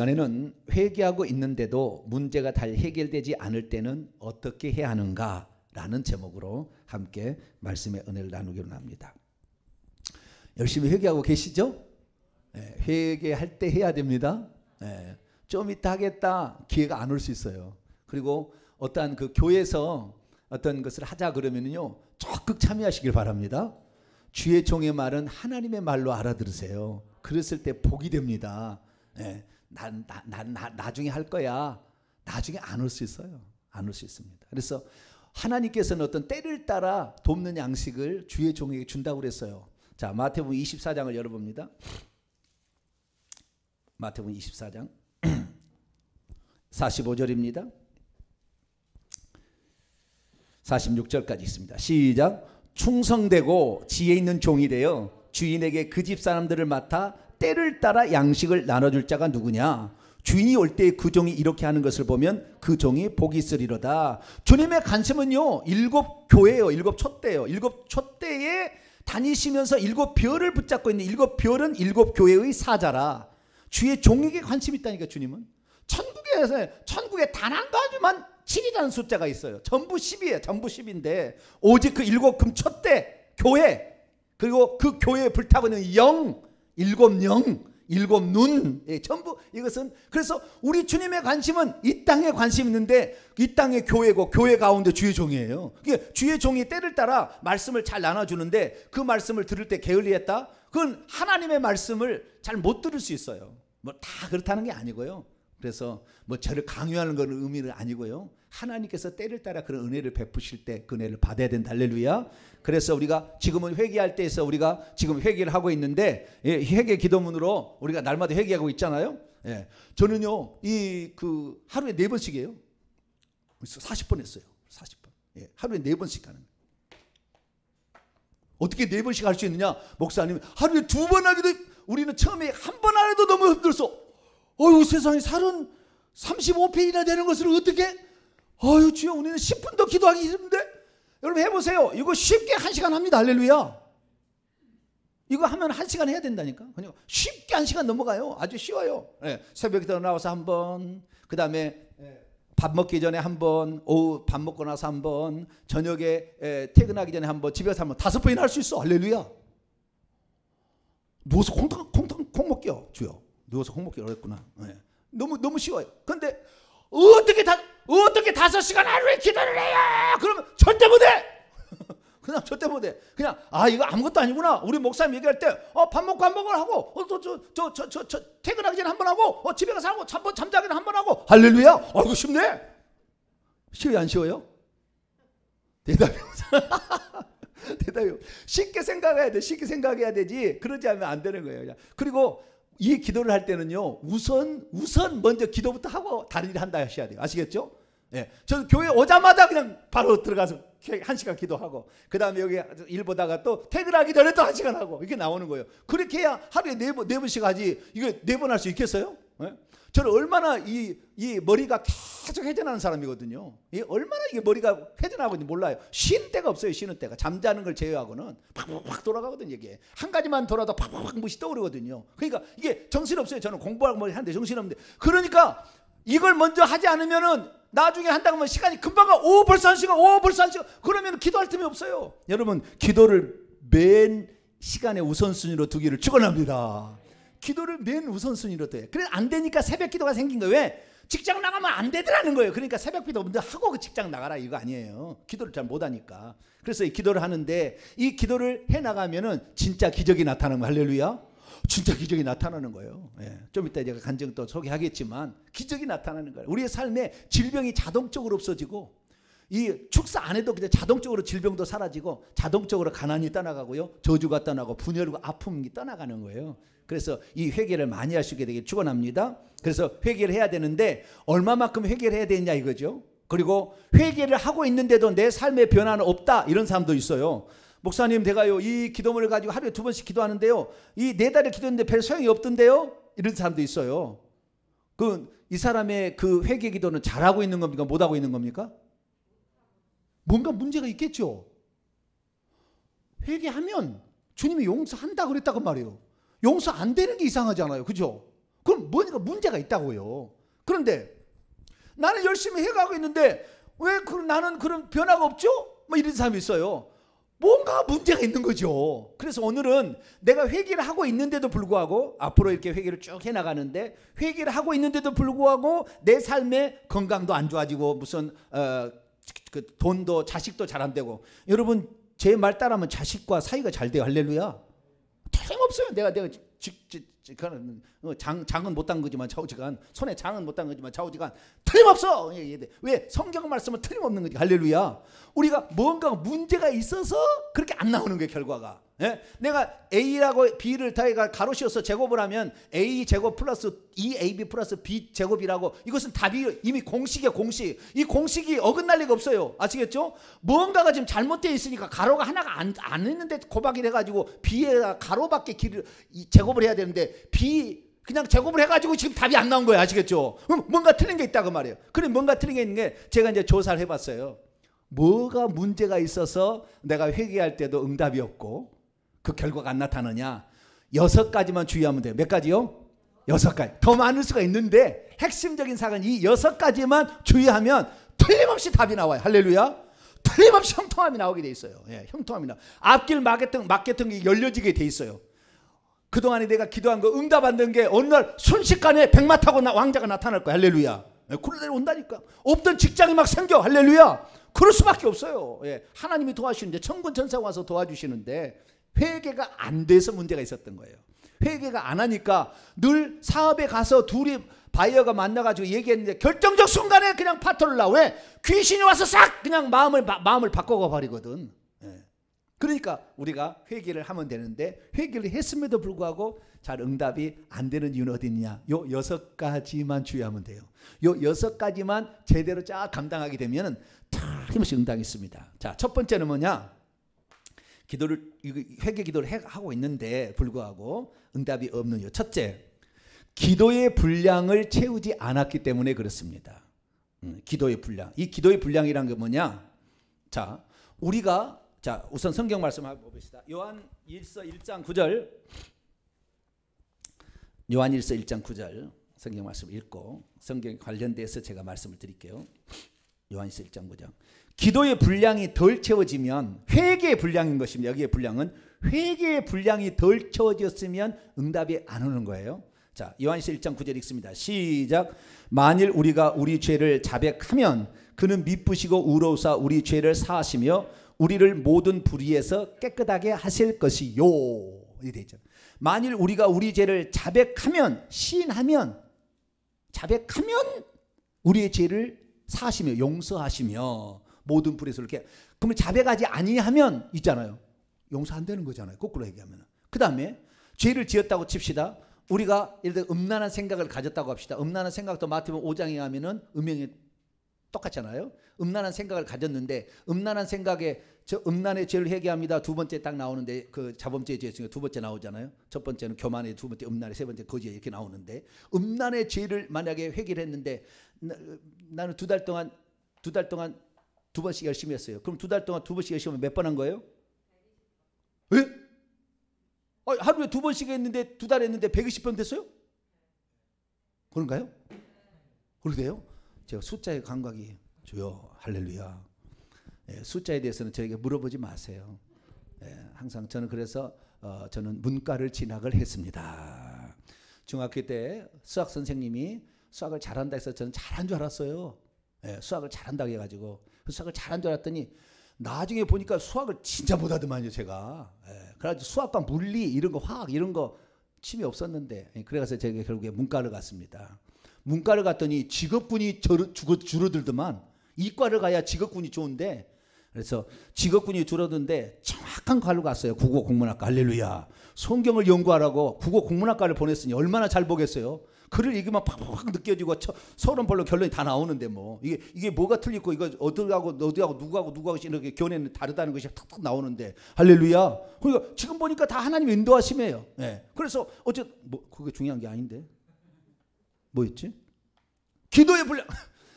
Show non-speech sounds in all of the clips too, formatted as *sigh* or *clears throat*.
시간에는 회개하고 있는데도 문제가 잘 해결되지 않을 때는 어떻게 해야 하는가라는 제목으로 함께 말씀의 은혜를 나누기로 합니다. 열심히 회개하고 계시죠? 예, 회개할 때 해야 됩니다. 예, 좀 이따 하겠다 기회가 안 올 수 있어요. 그리고 어떠한 그 교회에서 어떤 것을 하자 그러면요 적극 참여하시길 바랍니다. 주의 종의 말은 하나님의 말로 알아들으세요. 그랬을 때 복이 됩니다. 예, 난, 나, 나, 나, 중에할 거야. 나중에 안 올 수 있어요. 안 올 수 있습니다. 그래서 하나님께서는 어떤 때를 따라 돕는 양식을 주의 종에게 준다고 그랬어요. 자, 마태복음 24장을 열어봅니다. 마태복음 24장 45절입니다. 46절까지 있습니다. 시작. 충성되고 지혜 있는 종이 되어 주인에게 그 집 사람들을 맡아 때를 따라 양식을 나눠줄 자가 누구냐? 주인이 올 때 그 종이 이렇게 하는 것을 보면 그 종이 복이 있으리로다. 주님의 관심은요, 일곱 교회요, 일곱 촛대요, 일곱 촛대에 다니시면서 일곱 별을 붙잡고 있는 일곱 별은 일곱 교회의 사자라. 주의 종에게 관심 이 있다니까 주님은. 천국에서 천국에 단한 가지만 7이라는 숫자가 있어요. 전부 10이에요. 전부 10인데 오직 그 일곱 금첫 대 교회 그리고 그 교회에 불타고 있는 영 일곱 영, 일곱 눈, 예, 전부 이것은 그래서 우리 주님의 관심은 이 땅에 관심 있는데 이 땅의 교회고 그 교회 가운데 주의 종이에요. 그게 주의 종이 때를 따라 말씀을 잘 나눠주는데 그 말씀을 들을 때 게을리했다? 그건 하나님의 말씀을 잘 못 들을 수 있어요. 뭐 다 그렇다는 게 아니고요. 그래서 뭐 저를 강요하는 건 의미는 아니고요. 하나님께서 때를 따라 그런 은혜를 베푸실 때 그 은혜를 받아야 된다. 할렐루야. 그래서 우리가 지금은 회개할 때에서 우리가 지금 회개를 하고 있는데 예, 회개 기도문으로 우리가 날마다 회개하고 있잖아요. 예. 저는요. 이 그 하루에 네 번씩이에요. 40번 했어요. 40번. 예. 하루에 네 번씩 하는 어떻게 네 번씩 할 수 있느냐? 목사님 하루에 두 번 하기도 우리는 처음에 한 번 안 해도 너무 힘들었어. 어유 세상에 살은 3 5페이나 되는 것을 어떻게 어유 주여 우리는 10분 더 기도하기 힘든데 여러분 해보세요. 이거 쉽게 한시간 합니다. 할렐루야. 이거 하면 한시간 해야 된다니까. 그냥 쉽게 한시간 넘어가요. 아주 쉬워요. 네, 새벽에 일어나서 한 번, 그 다음에 예, 밥 먹기 전에 한 번, 오후 밥 먹고 나서 한 번, 저녁에 에, 예, 퇴근하기 전에 한 번, 집에서 한 번, 다섯 번이나 할 수 있어. 할렐루야. 누워서 콩탕, 콩탕, 콩 먹게요. 주여. 누워서 콩먹기 어렵구나. 네. 예. 너무 너무 쉬워요. 근데 어떻게 다 어떻게 다섯 시간 하루에 기도를 해요? 그러면 절대 못해. *laughs* 그냥 절대 못해. 그냥 아 이거 아무것도 아니구나. 우리 목사님 얘기할 때어밥 먹고 한 번을 하고 어저저저 저 저 저 퇴근하기 전에 한 번 하고 어 집에 가서 하고 잠번 잠자기 전한번 하고 할렐루야. 어 이거 쉽네. 쉬워요 안 쉬워요? 대답이 *laughs* 대답이 쉽게 생각해야 돼. 쉽게 생각해야 되지. 그러지 않으면 안 되는 거예요. 그리고 이 기도를 할 때는요. 우선 우선 먼저 기도부터 하고 다른 일을 한다 하셔야 돼요. 아시겠죠? 예. 저는 교회 오자마자 그냥 바로 들어가서 한 시간 기도하고 그 다음에 여기 일 보다가 또 퇴근하기 전에 또 한 시간 하고 이렇게 나오는 거예요. 그렇게 해야 하루에 네번네 네 번씩 하지 이게 네번 할 수 있겠어요? 예? 저는 얼마나 이, 이 머리가 계속 회전하는 사람이거든요. 이 얼마나 이게 머리가 회전하고있는지 몰라요. 쉬는 때가 없어요. 쉬는 때가. 잠자는 걸 제외하고는 팍팍팍 돌아가거든요. 이게. 한 가지만 돌아도 팍팍팍 무시 떠오르거든요. 그러니까 이게 정신없어요. 저는 공부하고 뭐 하는데 정신없는데. 그러니까 이걸 먼저 하지 않으면은 나중에 한다고 하면 시간이 금방 가. 오, 벌써 한 시간. 오, 벌써 한 시간. 그러면 기도할 틈이 없어요. 여러분, 기도를 맨 시간의 우선순위로 두기를 축원합니다. 기도를 맨 우선순위로 돼. 그래 안 되니까 새벽 기도가 생긴 거예요. 왜? 직장 나가면 안 되더라는 거예요. 그러니까 새벽 기도 먼저 하고 그 직장 나가라 이거 아니에요. 기도를 잘 못 하니까. 그래서 이 기도를 하는데 이 기도를 해 나가면은 진짜 기적이 나타나는 거예요. 할렐루야. 진짜 기적이 나타나는 거예요. 예. 좀 이따 제가 간증 또 소개하겠지만 기적이 나타나는 거예요. 우리의 삶에 질병이 자동적으로 없어지고 이 축사 안 해도 그냥 자동적으로 질병도 사라지고 자동적으로 가난이 떠나가고요. 저주가 떠나고 분열과 아픔이 떠나가는 거예요. 그래서 이 회개를 많이 하시게 되길 축원합니다. 그래서 회개를 해야 되는데 얼마만큼 회개를 해야 되냐 이거죠. 그리고 회개를 하고 있는데도 내 삶의 변화는 없다 이런 사람도 있어요. 목사님 제가요 이 기도문을 가지고 하루에 두 번씩 기도하는데요 이 네 달을 기도했는데 별 소용이 없던데요 이런 사람도 있어요. 그 이 사람의 그 회개 기도는 잘하고 있는 겁니까 못하고 있는 겁니까? 뭔가 문제가 있겠죠. 회개하면 주님이 용서한다 그랬다고 말이에요. 용서 안 되는 게 이상하잖아요. 그죠? 그럼 뭔가 문제가 있다고요. 그런데 나는 열심히 해가고 있는데 왜 그, 나는 그런 변화가 없죠? 뭐 이런 사람이 있어요. 뭔가 문제가 있는 거죠. 그래서 오늘은 내가 회개를 하고 있는데도 불구하고 앞으로 이렇게 회개를 쭉 해나가는데 회개를 하고 있는데도 불구하고 내 삶의 건강도 안 좋아지고 무슨 어, 그 돈도 자식도 잘 안 되고 여러분 제 말 따라하면 자식과 사이가 잘 돼요. 할렐루야. 없어요. 내가 내가 그는 어, 장 장은 못딴 거지만 좌우지간 손에 장은 못딴 거지만 좌우지간 틀림없어. 예, 예, 네. 왜 성경 말씀은 틀림없는 거지. 할렐루야. 우리가 뭔가 문제가 있어서 그렇게 안 나오는 게 결과가. 예? 내가 A라고 B를 다가 로씌워서 제곱을 하면 A 제곱 플러스 2AB e 플러스 B 제곱이라고 이것은 답이 이미 공식의 공식. 이 공식이 어긋날 리가 없어요. 아시겠죠? 무언가가 지금 잘못되어 있으니까 가로가 하나가 안, 안 있는데 고박이 돼가지고 b 에 가로밖에 길을 제곱을 해야 되는데 B 그냥 제곱을 해가지고 지금 답이 안 나온 거예요. 아시겠죠? 그럼 뭔가 틀린 게 있다고 그 말이에요. 그래 뭔가 틀린 게 있는 게 제가 이제 조사를 해봤어요. 뭐가 문제가 있어서 내가 회개할 때도 응답이 없고 그 결과가 안 나타나냐? 여섯 가지만 주의하면 돼요. 몇 가지요? 여섯 가지. 더 많을 수가 있는데 핵심적인 사건 이 여섯 가지만 주의하면 틀림없이 답이 나와요. 할렐루야. 틀림없이 형통함이 나오게 돼 있어요. 예, 형통함이 나. 앞길 마케팅 마케팅이 열려지게 돼 있어요. 그동안에 내가 기도한 거 응답 안된게 어느 날 순식간에 백마 타고 나, 왕자가 나타날 거야. 할렐루야. 예, 그러다 온다니까. 없던 직장이 막 생겨. 할렐루야. 그럴 수밖에 없어요. 예, 하나님이 도와주시는데 천군 천사가 와서 도와주시는데 회개가 안 돼서 문제가 있었던 거예요. 회개가 안 하니까 늘 사업에 가서 둘이 바이어가 만나가지고 얘기했는데 결정적 순간에 그냥 파토를 나. 왜? 귀신이 와서 싹 그냥 마음을, 마, 마음을 바꿔가 버리거든. 예. 그러니까 우리가 회개를 하면 되는데 회개를 했음에도 불구하고 잘 응답이 안 되는 이유는 어디냐? 요 여섯 가지만 주의하면 돼요. 요 여섯 가지만 제대로 쫙 감당하게 되면 틀림없이 응답이 있습니다. 자, 첫 번째는 뭐냐? 기도를 회개 기도를 하고 있는데 불구하고 응답이 없는 이유. 첫째, 기도의 분량을 채우지 않았기 때문에 그렇습니다. 음, 기도의 분량. 이 기도의 분량이란 게 뭐냐? 자, 우리가 자, 우선 성경 말씀 한번 봅시다. 요한 1서 1장 9절. 요한 1서 1장 9절. 성경 말씀 읽고 성경 관련돼서 제가 말씀을 드릴게요. 요한 1서 1장 9절. 기도의 분량이 덜 채워지면 회개의 분량인 것입니다. 여기의 분량은 회개의 분량이 덜 채워졌으면 응답이 안 오는 거예요. 자, 요한일 1장 9절 읽습니다. 시작. 만일 우리가 우리 죄를 자백하면 그는 미쁘시고 우러우사 우리 죄를 사하시며 우리를 모든 불의에서 깨끗하게 하실 것이요. 이 되죠. 만일 우리가 우리 죄를 자백하면 시하면 자백하면 우리의 죄를 사시며 용서하시며 모든 불에서 이렇게 그러면 자백하지 아니하면 있잖아요. 용서 안 되는 거잖아요. 거꾸로 얘기하면. 그 다음에 죄를 지었다고 칩시다. 우리가 예를 들어 음란한 생각을 가졌다고 합시다. 음란한 생각도 마태복음 5장에 하면은 음행이 똑같잖아요. 음란한 생각을 가졌는데 음란한 생각에 저 음란의 죄를 회개합니다. 두 번째 딱 나오는데 그 자범죄의 죄 중에 두 번째 나오잖아요. 첫 번째는 교만의 두 번째 음란의 세 번째 거지에 이렇게 나오는데 음란의 죄를 만약에 회개를 했는데 나, 나는 두 달 동안 두 달 동안 두 번씩 열심히 했어요. 그럼 두 달 동안 두 번씩 열심히 하면 몇 번 한 거예요? 예? 하루에 두 번씩 했는데 두 달 했는데 120번 됐어요? 그런가요? 그러게요. 제가 숫자에 감각이 주여 할렐루야. 예, 숫자에 대해서는 저에게 물어보지 마세요. 예, 항상 저는 그래서 어, 저는 문과를 진학을 했습니다. 중학교 때 수학 선생님이 수학을 잘한다 해서 저는 잘한 줄 알았어요. 예, 수학을 잘한다고 해가지고 수학을 잘한 줄 알았더니 나중에 보니까 수학을 진짜 못하더만요, 제가. 예, 그래가지고 수학과 물리 이런 거, 화학 이런 거 취미 없었는데 예, 그래서 제가 결국에 문과를 갔습니다. 문과를 갔더니 직업군이 저어 줄어들더만 이과를 가야 직업군이 좋은데 그래서 직업군이 줄어든데 정확한 과로 갔어요. 국어 국문학과 할렐루야. 성경을 연구하라고 국어 국문학과를 보냈으니 얼마나 잘 보겠어요. 글을 읽으면 팍팍 느껴지고 서론 벌로 결론이 다 나오는데 뭐 이게 이게 뭐가 틀리고 이거 어디하고 어디하고 누구하고 누구하고 이렇게 견해는 다르다는 것이 탁탁 나오는데 할렐루야. 그러니까 지금 보니까 다 하나님 인도하심이에요. 예. 그래서 어째 뭐 그게 중요한 게 아닌데 뭐였지? 기도의 분량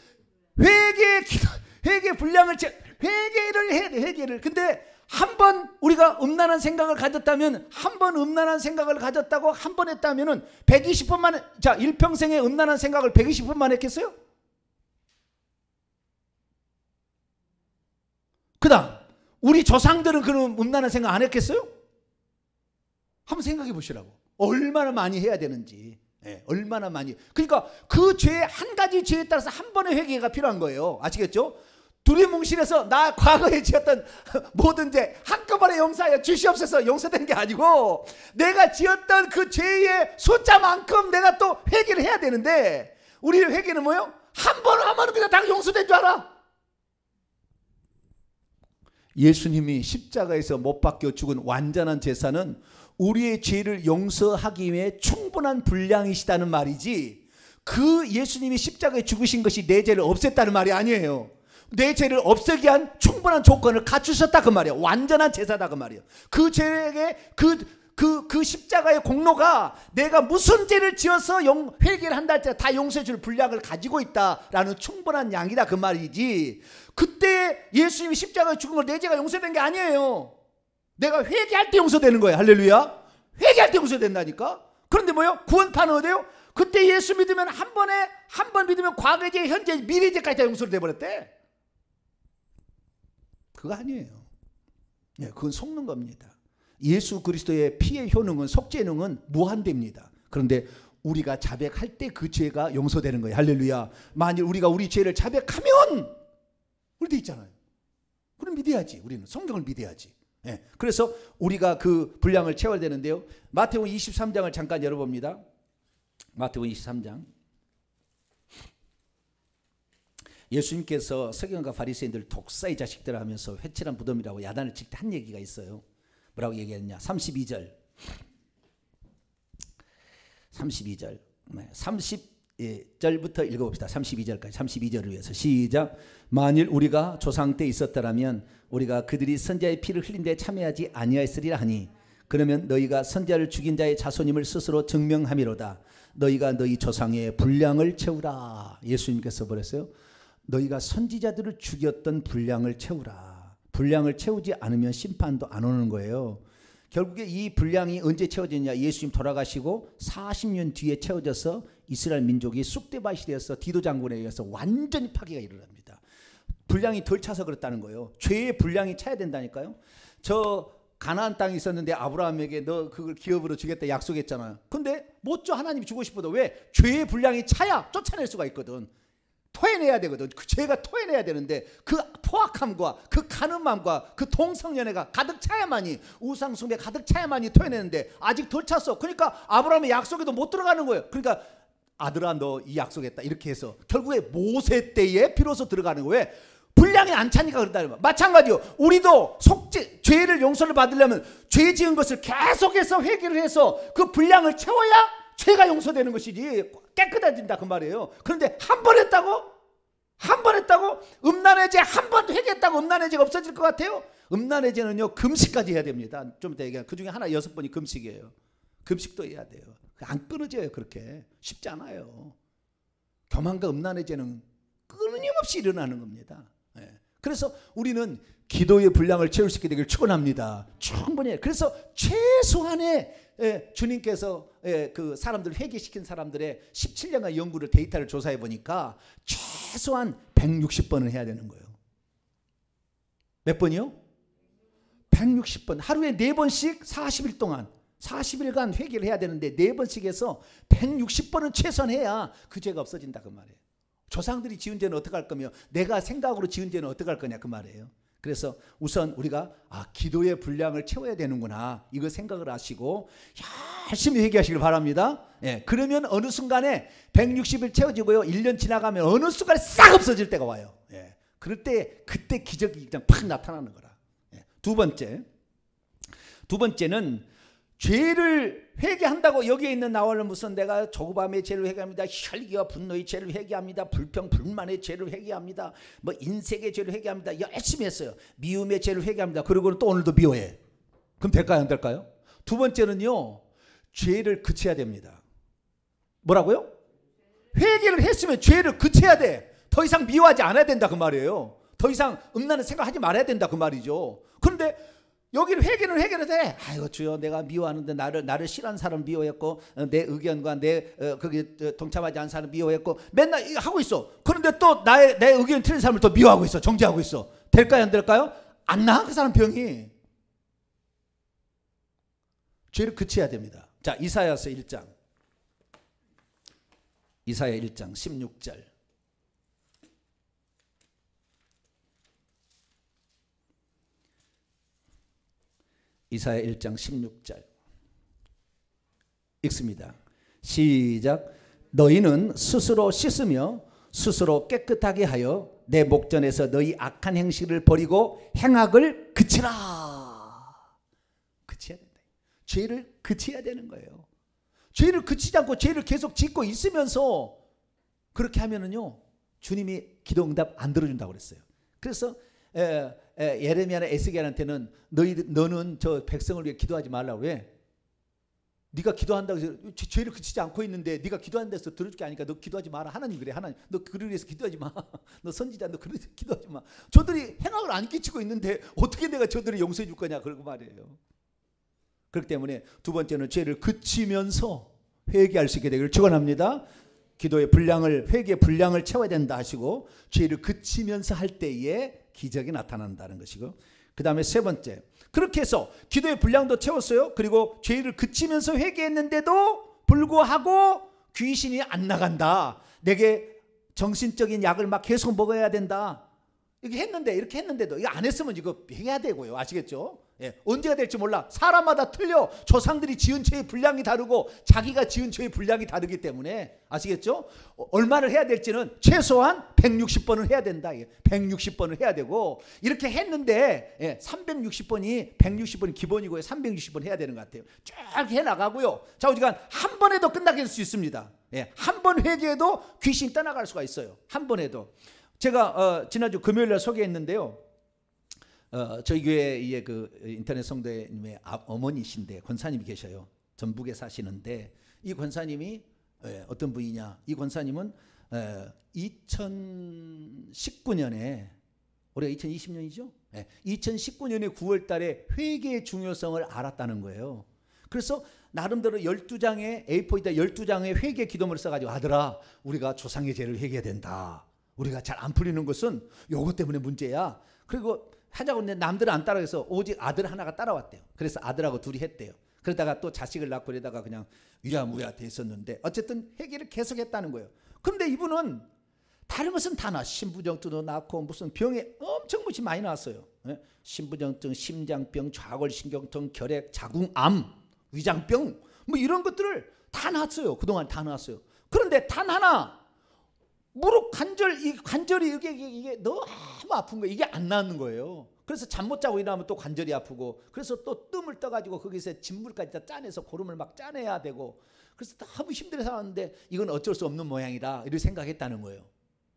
*laughs* 회개 기도 회개 분량을 회개를 해 회개를 근데 한번 우리가 음란한 생각을 가졌다면 한 번 음란한 생각을 가졌다고 한 번했다면 120번 만에 자, 일평생에 음란한 생각을 120번 만에 했겠어요? 그다음 우리 조상들은 그런 음란한 생각 안 했겠어요? 한번 생각해 보시라고. 얼마나 많이 해야 되는지. 네, 얼마나 많이. 그러니까 그 죄, 한 가지 죄에 따라서 한 번의 회개가 필요한 거예요. 아시겠죠? 두리뭉실해서 나 과거에 지었던 *laughs* 모든 죄 한꺼번에 용서하여 주시옵소서 용서된 게 아니고 내가 지었던 그 죄의 숫자만큼 내가 또 회개를 해야 되는데 우리 의 회개는 뭐요? 한번 하면 그냥 다 용서된 줄 알아. 예수님이 십자가에서 못 박혀 죽은 완전한 제사는 우리의 죄를 용서하기 위해 충분한 분량이시다는 말이지 그 예수님이 십자가에 죽으신 것이 내 죄를 없앴다는 말이 아니에요. 내 죄를 없애기 위한 충분한 조건을 갖추셨다 그말이에요 완전한 제사다 그 말이야. 그 죄에게 그 그, 그 십자가의 공로가 내가 무슨 죄를 지어서 용, 회개를 한다 할 때 다 용서해줄 분량을 가지고 있다라는 충분한 양이다 그 말이지. 그때 예수님이 십자가에 죽은 걸 내 죄가 용서된 게 아니에요. 내가 회개할 때 용서되는 거예요 할렐루야. 회개할 때 용서된다니까. 그런데 뭐요? 구원판은 어디요? 그때 예수 믿으면 한 번에 한 번 믿으면 과거제, 현재, 미래제까지 다 용서를 돼버렸대. 그거 아니에요. 예, 그건 속는 겁니다. 예수 그리스도의 피의 효능은 속죄능은 무한대입니다. 그런데 우리가 자백할 때 그 죄가 용서되는 거예요. 할렐루야. 만일 우리가 우리 죄를 자백하면 우리도 있잖아요. 그럼 믿어야지. 우리는 성경을 믿어야지. 예. 그래서 우리가 그 분량을 채워야 되는데요. 마태복음 23장을 잠깐 열어봅니다. 마태복음 23장. 예수님께서 석기과 바리새인들 독사의 자식들 하면서 회칠한 무덤이라고 야단을 칠 때 한 얘기가 있어요. 뭐라고 얘기했냐? 32절. 32절. 네. 30절부터 예, 읽어봅시다. 32절까지. 32절을 위해서 시작. 만일 우리가 조상 때 있었더라면 우리가 그들이 선자의 피를 흘린 데 참여하지 아니하였으리라 하니 그러면 너희가 선자를 죽인 자의 자손임을 스스로 증명함이로다. 너희가 너희 조상의 분량을 채우라. 예수님께서 보냈어요. 너희가 선지자들을 죽였던 분량을 채우라. 분량을 채우지 않으면 심판도 안 오는 거예요. 결국에 이 분량이 언제 채워지냐? 예수님 돌아가시고 40년 뒤에 채워져서 이스라엘 민족이 쑥대밭이 되어서 디도 장군에 의해서 완전히 파괴가 일어납니다. 분량이 덜 차서 그렇다는 거예요. 죄의 분량이 차야 된다니까요. 저 가나안 땅이 있었는데 아브라함에게 너 그걸 기업으로 주겠다 약속했잖아요. 근데 못 줘 하나님이 주고 싶어도 왜 죄의 분량이 차야 쫓아낼 수가 있거든. 토해내야 되거든. 그 죄가 토해내야 되는데 그 포악함과 그가늠함과그 동성연애가 가득 차야만이 우상숭배 가득 차야만이 토해내는데 아직 덜 찼어. 그러니까 아브라함의 약속에도 못 들어가는 거예요. 그러니까 아들아 너 이 약속했다 이렇게 해서 결국에 모세 때에 비로소 들어가는 거예요. 분량이 안 차니까 그렇다는 거야. 마찬가지요. 우리도 속죄, 죄를 용서를 받으려면 죄 지은 것을 계속해서 회개를 해서 그 분량을 채워야 죄가 용서되는 것이지 깨끗해진다 그 말이에요. 그런데 한 번 했다고 한번 했다고 음란해제 한 번 회개했다고 음란해제가 없어질 것 같아요? 음란해제는요 금식까지 해야 됩니다. 좀 대개 그 중에 하나 여섯 번이 금식이에요. 금식도 해야 돼요. 안 끊어져요 그렇게 쉽지 않아요. 교만과 음란해제는 끊임없이 일어나는 겁니다. 예. 그래서 우리는 기도의 분량을 채울 수 있게 되길 축원합니다. 충분히. 그래서 최소한의 예, 주님께서 예, 그 사람들 회개시킨 사람들의 17년간 연구를 데이터를 조사해 보니까 최 최소한 160번은 해야 되는 거예요. 몇 번이요? 160번. 하루에 4번씩 40일 동안 40일간 회개를 해야 되는데 4번씩 해서 160번은 최소한 해야 그 죄가 없어진다 그 말이에요. 조상들이 지은 죄는 어떻게 할 거며 내가 생각으로 지은 죄는 어떻게 할 거냐 그 말이에요. 그래서 우선 우리가 아, 기도의 분량을 채워야 되는구나. 이거 생각을 하시고 열심히 회개하시길 바랍니다. 예. 그러면 어느 순간에 160일 채워지고요. 1년 지나가면 어느 순간에 싹 없어질 때가 와요. 예. 그럴 때 그때 기적이 그냥 팍 나타나는 거라. 예. 두 번째. 두 번째는 죄를 회개한다고 여기에 있는 나와는 무슨 내가 조급함의 죄를 회개합니다. 혈기와 분노의 죄를 회개합니다. 불평 불만의 죄를 회개합니다. 뭐 인색의 죄를 회개합니다. 열심히 했어요. 미움의 죄를 회개합니다. 그리고는 또 오늘도 미워해. 그럼 될까요? 안 될까요? 두 번째는요. 죄를 그쳐야 됩니다. 뭐라고요? 회개를 했으면 죄를 그쳐야 돼. 더 이상 미워하지 않아야 된다 그 말이에요. 더 이상 음란한 생각하지 말아야 된다 그 말이죠. 그런데 여기를 회개는 회개를 해. 아이고 주여 내가 미워하는데 나를 나를 싫어하는 사람 미워했고 어, 내 의견과 내 어, 거기 어, 동참하지 않은 사람 미워했고 맨날 하고 있어. 그런데 또 나의 내 의견 틀린 사람을 또 미워하고 있어. 정죄하고 있어. 될까요 안 될까요? 안나그 사람 병이. 죄를 그치야 됩니다. 자 이사야서 1장 이사야 1장 16절 이사야 1장 16절 읽습니다. 시작 너희는 스스로 씻으며 스스로 깨끗하게 하여 내 목전에서 너희 악한 행실을 버리고 행악을 그치라. 그치야 된다. 죄를 그치야 되는 거예요. 죄를 그치지 않고 죄를 계속 짓고 있으면서 그렇게 하면은요. 주님이 기도 응답 안 들어준다고 그랬어요. 그래서 에, 예레미야나 에스겔한테는 너희 너는 저 백성을 위해 기도하지 말라고 해. 네가 기도한다고 해서 죄를 그치지 않고 있는데 네가 기도한다 해서 들어줄 게 아니까 너 기도하지 마라. 하나님 그래. 하나님 너 그를 위해서 기도하지 마. *laughs* 너 선지자 너 그를 위해서 기도하지 마. 저들이 행악을 안 끼치고 있는데 어떻게 내가 저들을 용서해 줄 거냐 그러고 말이에요. 그렇기 때문에 두 번째는 죄를 그치면서 회개할 수 있게 되기를 축원합니다. 기도의 분량을 회개의 분량을 채워야 된다 하시고 죄를 그치면서 할 때에 기적이 나타난다는 것이고 그다음에 세 번째 그렇게 해서 기도의 분량도 채웠어요. 그리고 죄를 그치면서 회개했는데도 불구하고 귀신이 안 나간다. 내게 정신적인 약을 막 계속 먹어야 된다. 이렇게 했는데 이렇게 했는데도 이거 안 했으면 이거 해야 되고요. 아시겠죠? 예, 언제가 될지 몰라. 사람마다 틀려. 조상들이 지은 죄의 분량이 다르고 자기가 지은 죄의 분량이 다르기 때문에 아시겠죠? 어, 얼마를 해야 될지는 최소한 160번을 해야 된다. 예, 160번을 해야 되고 이렇게 했는데 예, 360번이 160번이 기본이고 360번 해야 되는 것 같아요. 쫙해 나가고요. 자, 우리가 한 번에도 끝나게 될수 있습니다. 예, 한 번 회개해도 귀신 떠나갈 수가 있어요. 한 번에도. 제가 어, 지난주 금요일 날 소개했는데요. 어, 저희 교회의 그 인터넷 성대님의 아, 어머니신데 권사님이 계셔요. 전북에 사시는데 이 권사님이 예, 어떤 분이냐? 이 권사님은 예, 2019년에 올해 2020년이죠? 예, 2019년에 9월 달에 회계의 중요성을 알았다는 거예요. 그래서 나름대로 12장의 a 4이다 12장의 회계 기도문을 써가지고 아들아 우리가 조상의 죄를 회개해야 된다. 우리가 잘 안 풀리는 것은 요것 때문에 문제야. 그리고 하자고 했는데 남들은 안 따라해서 오직 아들 하나가 따라왔대요. 그래서 아들하고 둘이 했대요. 그러다가 또 자식을 낳고 이러다가 그냥 위야무야 됐었는데 어쨌든 회개를 계속했다는 거예요. 그런데 이분은 다른 것은 다 나. 신부정증도 낳고 무슨 병에 엄청 무시 많이 나왔어요. 신부정증, 예? 심장병, 좌골신경통, 결핵, 자궁암, 위장병 뭐 이런 것들을 다 낳았어요. 그동안 다 낳았어요. 그런데 단 하나 무릎 관절 이 관절이 이게, 이게, 이게 너무 아픈 거예요. 이게 안 나는 거예요. 그래서 잠 못 자고 일어나면 또 관절이 아프고 그래서 또 뜸을 떠가지고 거기서 진물까지 다 짜내서 고름을 막 짜내야 되고 그래서 너무 힘들어 사는데 이건 어쩔 수 없는 모양이다 이렇게 생각했다는 거예요.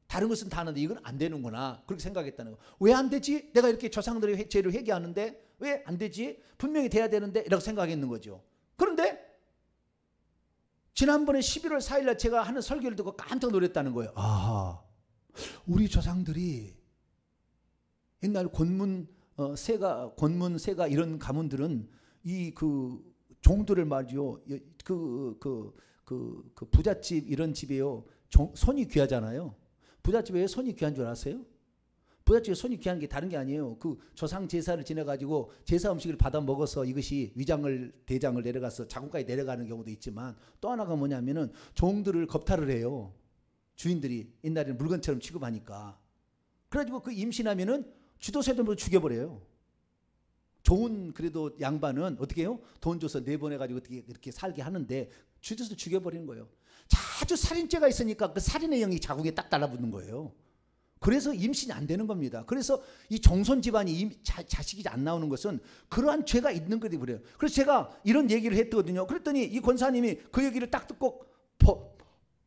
다른 것은 다 하는데 이건 안 되는구나 그렇게 생각했다는 거. 예요왜 안 되지? 내가 이렇게 조상들의 죄를 회개하는데 왜 안 되지? 분명히 돼야 되는데 이렇게 생각했는 거죠. 그런데 지난번에 11월 4일날 제가 하는 설교를 듣고 깜짝 놀랐다는 거예요. 아, 우리 조상들이 옛날 권문 어, 세가 권문 세가 이런 가문들은 이 그 종들을 말이요 그그그 그, 그, 그, 부잣집 이런 집에요 손이 귀하잖아요. 부잣집에 손이 귀한 줄 아세요? 부잣집에 손이 귀한 게 다른 게 아니에요. 그 조상 제사를 지내가지고 제사 음식을 받아 먹어서 이것이 위장을 대장을 내려가서 자궁까지 내려가는 경우도 있지만 또 하나가 뭐냐면은 종들을 겁탈을 해요. 주인들이 옛날에는 물건처럼 취급하니까. 그래가지고 그 임신하면은 주도세도으로 죽여버려요. 좋은 그래도 양반은 어떻게 해요? 돈 줘서 내보내가지고 어떻게 이렇게 살게 하는데 주도세 죽여버리는 거예요. 자주 살인죄가 있으니까 그 살인의 영이 자궁에 딱 달라붙는 거예요. 그래서 임신이 안 되는 겁니다. 그래서 이종손 집안이 임, 자, 식이안 나오는 것은 그러한 죄가 있는 거리 그래요. 그래서 제가 이런 얘기를 했거든요. 그랬더니 이 권사님이 그 얘기를 딱 듣고 버,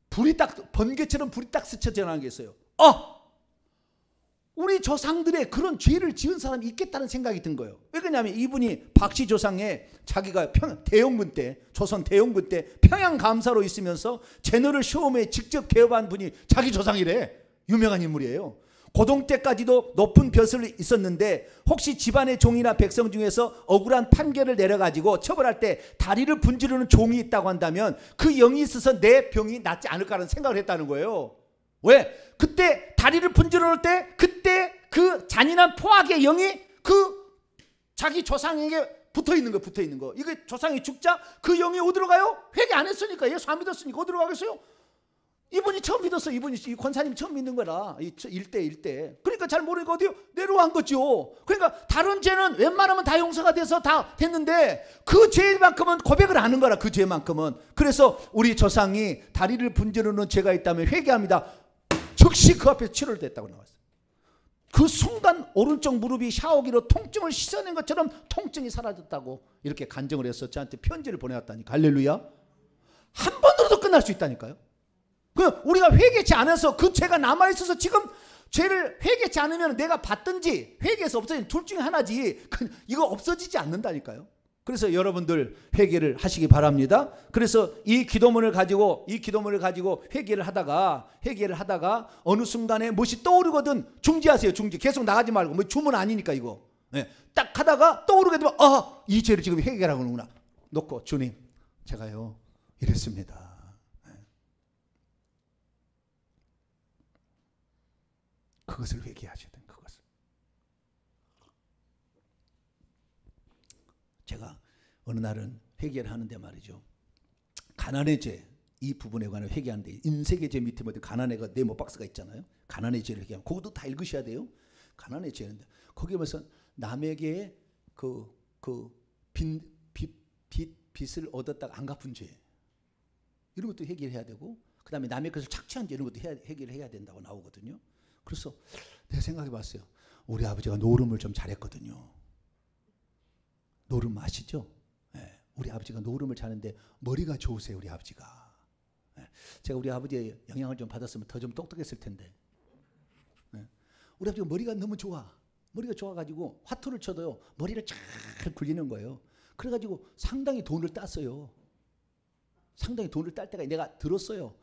불이 딱 번개처럼 불이 딱 스쳐 지나간 게 있어요. 어! 우리 조상들의 그런 죄를 지은 사람이 있겠다는 생각이 든 거예요. 왜 그러냐면 이분이 박씨 조상의 자기가 평, 대용군때 조선 대용군때 평양 감사로 있으면서 제너를 쇼홈에 직접 개업한 분이 자기 조상이래. 유명한 인물이에요. 고동 때까지도 높은 벼슬이 있었는데 혹시 집안의 종이나 백성 중에서 억울한 판결을 내려가지고 처벌할 때 다리를 분지르는 종이 있다고 한다면 그 영이 있어서 내 병이 낫지 않을까라는 생각을 했다는 거예요. 왜? 그때 다리를 분지르는 때 그때 그 잔인한 포악의 영이 그 자기 조상에게 붙어 있는 거 붙어 있는 거. 이게 조상이 죽자 그 영이 어디로 가요? 회개 안 했으니까 예수 안 믿었으니까 어디로 가겠어요? 이분이 처음 믿었어. 이분이 이 권사님이 처음 믿는 거라. 이 일대 일대. 그러니까 잘 모르니까 어디요? 내려한 거죠. 그러니까 다른 죄는 웬만하면 다 용서가 돼서 다 됐는데 그 죄만큼은 고백을 하는 거라. 그 죄만큼은. 그래서 우리 조상이 다리를 분지르는 죄가 있다면 회개합니다. 즉시 그 앞에 치료됐다고 나왔어요. 그 순간 오른쪽 무릎이 샤워기로 통증을 씻어낸 것처럼 통증이 사라졌다고 이렇게 간증을 해서 저한테 편지를 보내왔다니 갈렐루야. 한 번으로도 끝날 수 있다니까요. 그 우리가 회개치 않아서 그 죄가 남아 있어서 지금 죄를 회개치 않으면 내가 받든지 회개해서 없어진 둘 중에 하나지. 그, 이거 없어지지 않는다니까요. 그래서 여러분들 회개를 하시기 바랍니다. 그래서 이 기도문을 가지고 이 기도문을 가지고 회개를 하다가 회개를 하다가 어느 순간에 무엇이 떠오르거든 중지하세요. 중지. 계속 나가지 말고 뭐 주문 아니니까 이거. 네. 딱 하다가 떠오르게 되면 아이 죄를 지금 회개라고 하는구나. 놓고 주님 제가요 이랬습니다. 그것을 회개하셔야 돼요. 그것을. 제가 어느 날은 회개를 하는데 말이죠. 가난의 죄, 이 부분에 관해 회개하는데 인색의 죄 밑에 뭐가난의 네모 박스가 있잖아요. 가난의 죄를 회개하면 그것도 다 읽으셔야 돼요. 가난의 죄인데 거기에 무슨 남에게 그그빚빚 빚을 얻었다가 안 갚은 죄 이런 것도 해결해야 되고 그다음에 남의 것을 착취한 죄 이런 것도 해결해야 된다고 나오거든요. 그래서 내가 생각해 봤어요. 우리 아버지가 노름을 좀 잘했거든요. 노름 아시죠? 예, 우리 아버지가 노름을 잘 자는데 머리가 좋으세요, 우리 아버지가. 예, 제가 우리 아버지의 영향을 좀 받았으면 더 좀 똑똑했을 텐데. 예, 우리 아버지가 머리가 너무 좋아. 머리가 좋아가지고 화투를 쳐도요, 머리를 잘 굴리는 거예요. 그래가지고 상당히 돈을 땄어요. 상당히 돈을 딸 때가 내가 들었어요.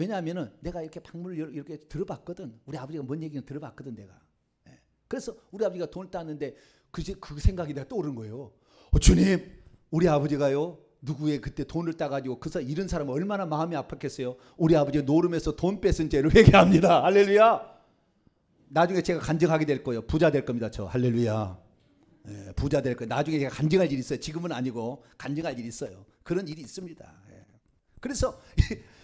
왜냐하면 내가 이렇게 방문을 이렇게 들어봤거든. 우리 아버지가 뭔 얘기는 들어봤거든 내가. 예. 그래서 우리 아버지가 돈을 따는데 그, 그 생각이 내가 떠오른 거예요. 어, 주님, 우리 아버지가요. 누구의 그때 돈을 따가지고 그서 이런 사람 얼마나 마음이 아팠겠어요. 우리 아버지 노름에서 돈 뺏은 죄를 *laughs* 회개합니다. 할렐루야. 나중에 제가 간증하게 될 거예요. 부자 될 겁니다. 저 할렐루야. 예, 부자 될 거예요. 나중에 제가 간증할 일이 있어요. 지금은 아니고 간증할 일이 있어요. 그런 일이 있습니다. 예. 그래서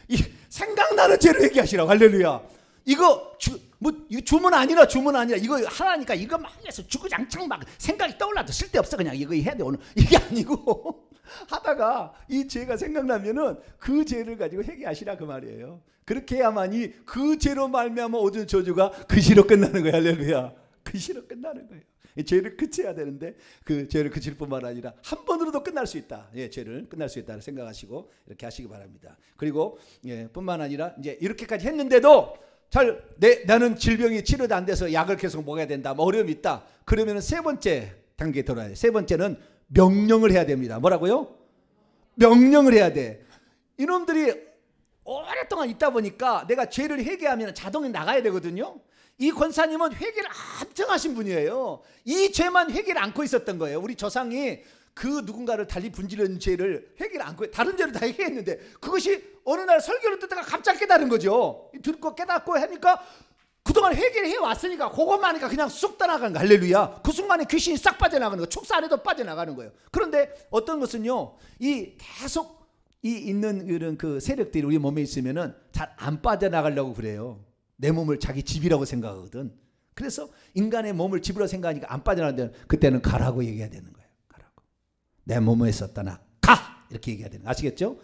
이 생각나는 죄로 얘기하시라고 할렐루야. 이거 주, 뭐 주문 아니라 주문 아니라 이거 하라니까 이거 막 해서 주구장창 막 생각이 떠올라도 쓸데없어 그냥 이거 해야 돼 오늘 *laughs* 이게 아니고 하다가 이 죄가 생각나면은 그 죄를 가지고 회개하시라 그 말이에요. 그렇게 해야만이 그 죄로 말미암아 오든 저주가 그 시로 끝나는 거야 할렐루야. 그 시로 끝나는 거예요. 죄를 그쳐야 되는데 그 죄를 그칠 뿐만 아니라 한 번으로도 끝날 수 있다. 예, 죄를 끝날 수 있다를 생각하시고 이렇게 하시기 바랍니다. 그리고 예, 뿐만 아니라 이제 이렇게까지 했는데도 잘 내, 나는 질병이 치료도 안 돼서 약을 계속 먹어야 된다. 뭐 어려움이 있다. 그러면 세 번째 단계에 들어야 돼. 세 번째는 명령을 해야 됩니다. 뭐라고요? 명령을 해야 돼. 이놈들이 오랫동안 있다 보니까 내가 죄를 회개하면 자동이 나가야 되거든요. 이 권사님은 회개를 합정하신 분이에요. 이 죄만 회개를 안고 있었던 거예요. 우리 조상이 그 누군가를 달리 분지른 죄를 회개를 안고 다른 죄를 다 회개했는데 그것이 어느 날 설교를 듣다가 갑자기 깨달은 거죠. 듣고 깨닫고 하니까 그동안 회개를 해왔으니까 그것만 하니까 그냥 쑥 떠나간 거렐루야그 순간에 귀신이 싹 빠져나가는 거 축사 안에도 빠져나가는 거예요. 그런데 어떤 것은요. 이 계속 이 있는 이런 그 세력들이 우리 몸에 있으면잘안 빠져나가려고 그래요. 내 몸을 자기 집이라고 생각하거든. 그래서 인간의 몸을 집으로 생각하니까 안 빠져나는데 그때는 가라고 얘기해야 되는 거예요. 가라고. 내 몸에서 떠나 가 이렇게 얘기해야 되는 거예요. 아시겠죠?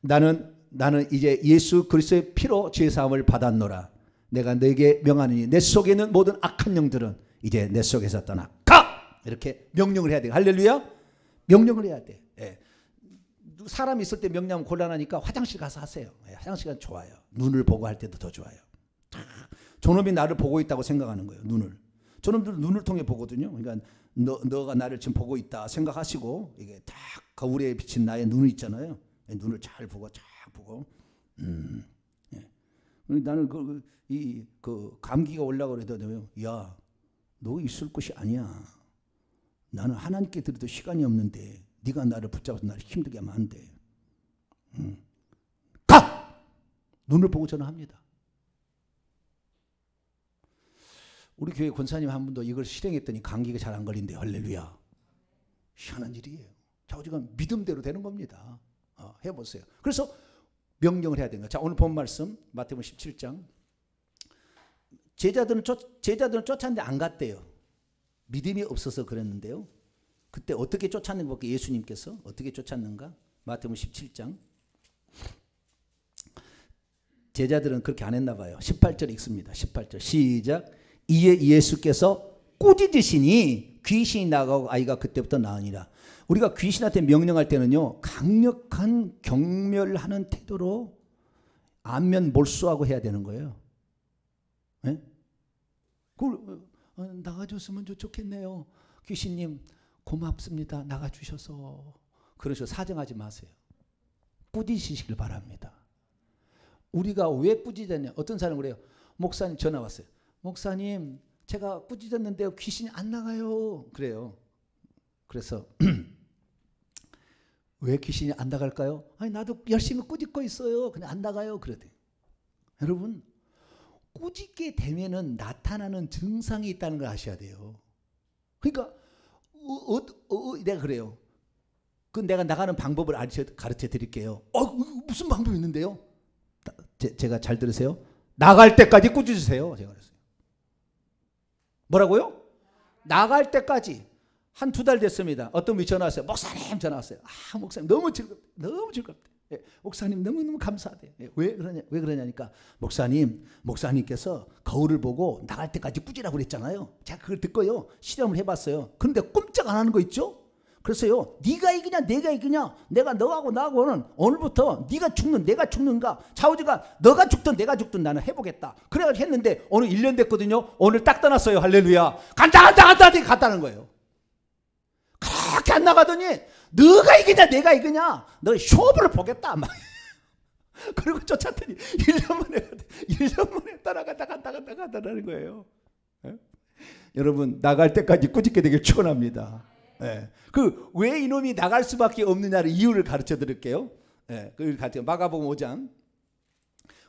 나는 나는 이제 예수 그리스도의 피로 죄 사함을 받았노라. 내가 너에게 명하느니 내 속에 있는 모든 악한 영들은 이제 내 속에서 떠나 가 이렇게 명령을 해야 돼. 할렐루야. 명령을 해야 돼. 예. 사람이 있을 때 명령하면 곤란하니까 화장실 가서 하세요. 예. 화장실 가 좋아요. 눈을 보고 할 때도 더 좋아요. 존업이 나를 보고 있다고 생각하는 거예요. 눈을. 존엄들 눈을 통해 보거든요. 그러니까 너, 너가 나를 지금 보고 있다 생각하시고 이게 딱 거울에 그 비친 나의 눈이 있잖아요. 눈을 잘 보고 잘 보고. 음. 예. 그러니까 나는 그, 그, 이, 그 감기가 올라고 그래도 야, 너 있을 것이 아니야. 나는 하나님께 드려도 시간이 없는데 네가 나를 붙잡아서 나를 힘들게 하면 안 돼. 음. 가! 눈을 보고 전화합니다. 우리 교회 권사님 한 분도 이걸 실행했더니 감기가 잘 안 걸린대. 할렐루야. 희한한 일이에요. 좌우지간 믿음대로 되는 겁니다. 어, 해보세요. 그래서 명령을 해야 되는 거예요. 자, 오늘 본 말씀 마태복음 17장. 제자들은 쫓, 제자들은 쫓았는데 안 갔대요. 믿음이 없어서 그랬는데요. 그때 어떻게 쫓았는가 예수님께서 어떻게 쫓았는가? 마태복음 17장. 제자들은 그렇게 안 했나 봐요. 18절 읽습니다. 18절 시작. 이에 예수께서 꾸짖으시니 귀신이 나가고 아이가 그때부터 나으니라. 우리가 귀신한테 명령할 때는요. 강력한 경멸하는 태도로 안면 몰수하고 해야 되는 거예요. 네? 그 나가줬으면 좋겠네요. 귀신님 고맙습니다. 나가주셔서 그러셔 사정하지 마세요. 뿌짖으시길 바랍니다. 우리가 왜 뿌짖었냐? 어떤 사람은 그래요. 목사님 전화 왔어요. 목사님, 제가 꾸짖었는데요. 귀신이 안 나가요. 그래요. 그래서 *clears throat* 왜 귀신이 안 나갈까요? 아니 나도 열심히 꾸짖고 있어요. 그냥 안 나가요. 그러대. 여러분 꾸짖게 되면은 나타나는 증상이 있다는 걸 아셔야 돼요. 그러니까 어, 어, 어, 어 내가 그래요. 그 내가 나가는 방법을 가르쳐, 드릴게요. 어, 어, 무슨 방법이 있는데요? 제, 가잘 들으세요. 나갈 때까지 꾸짖으세요. 제가 그랬어요. 뭐라고요? 나갈 때까지 한 두 달 됐습니다. 어떤 분이 전화 왔어요. 목사님 전화 왔어요. 아, 목사님 너무 즐겁, 너무 즐겁다. 예, 목사님 너무너무 감사하대. 예, 왜 그러냐, 왜 그러냐니까. 목사님, 목사님께서 거울을 보고 나갈 때까지 꾸지라고 그랬잖아요. 제가 그걸 듣고요. 실험을 해봤어요. 그런데 꼼짝 안 하는 거 있죠? 그래서요, 네가 이기냐, 내가 이기냐, 내가 너하고 나하고는 오늘부터 네가 죽는, 내가 죽는가, 좌우지가 너가 죽든 내가 죽든 나는 해보겠다. 그래가지고 했는데 오늘 1년 됐거든요. 오늘 딱 떠났어요. 할렐루야. 간다, 간다, 간다, 간다, 니 갔다는 거예요. 그렇게 안 나가더니 너가 이기냐, 내가 이기냐, 너 쇼부를 보겠다. 막. *laughs* 그리고 쫓았더니 1년 만에, 1년 만에 따라갔다, 갔다, 갔다, 갔다라는 거예요. 예? 여러분, 나갈 때까지 꾸짖게 되길 추원합니다. 예. 그 왜 이놈이 나갈 수밖에 없느냐를 이유를 가르쳐 드릴게요. 예. 그걸 가르쳐 마가복음 5장.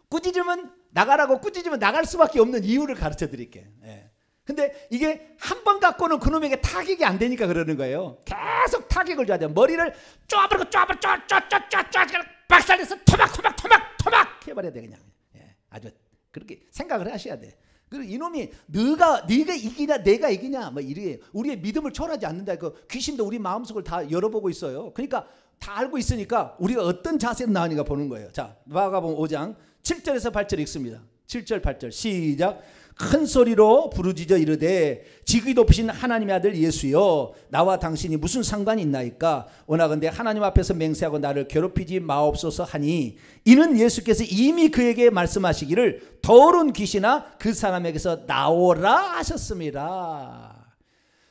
꾸짖으면 나가라고 꾸짖으면 나갈 수밖에 없는 이유를 가르쳐 드릴게. 예. 근데 이게 한 번 갖고는 그놈에게 타격이 안 되니까 그러는 거예요. 계속 타격을 줘야 돼. 머리를 쪼아버리고 쪼아버리고 쪼쪼쪼쪼 박살내서 토막 토막 토막 토막 해버려야 돼 그냥. 예. 아주 그렇게 생각을 하셔야 돼. 그리고 이놈이 네가 네가 이기냐 내가 이기냐 뭐 이래 우리의 믿음을 초월하지 않는다. 그 귀신도 우리 마음속을 다 열어보고 있어요. 그러니까 다 알고 있으니까 우리가 어떤 자세로 나오니까 보는 거예요. 자 마가복음 5장 7절에서 8절 읽습니다. 7절 8절 시작. 큰 소리로 부르짖어 이르되 지극히 높으신 하나님의 아들 예수여 나와 당신이 무슨 상관이 있나이까 원하건대 하나님 앞에서 맹세하고 나를 괴롭히지 마옵소서 하니 이는 예수께서 이미 그에게 말씀하시기를 더러운 귀신아 그 사람에게서 나오라 하셨습니다.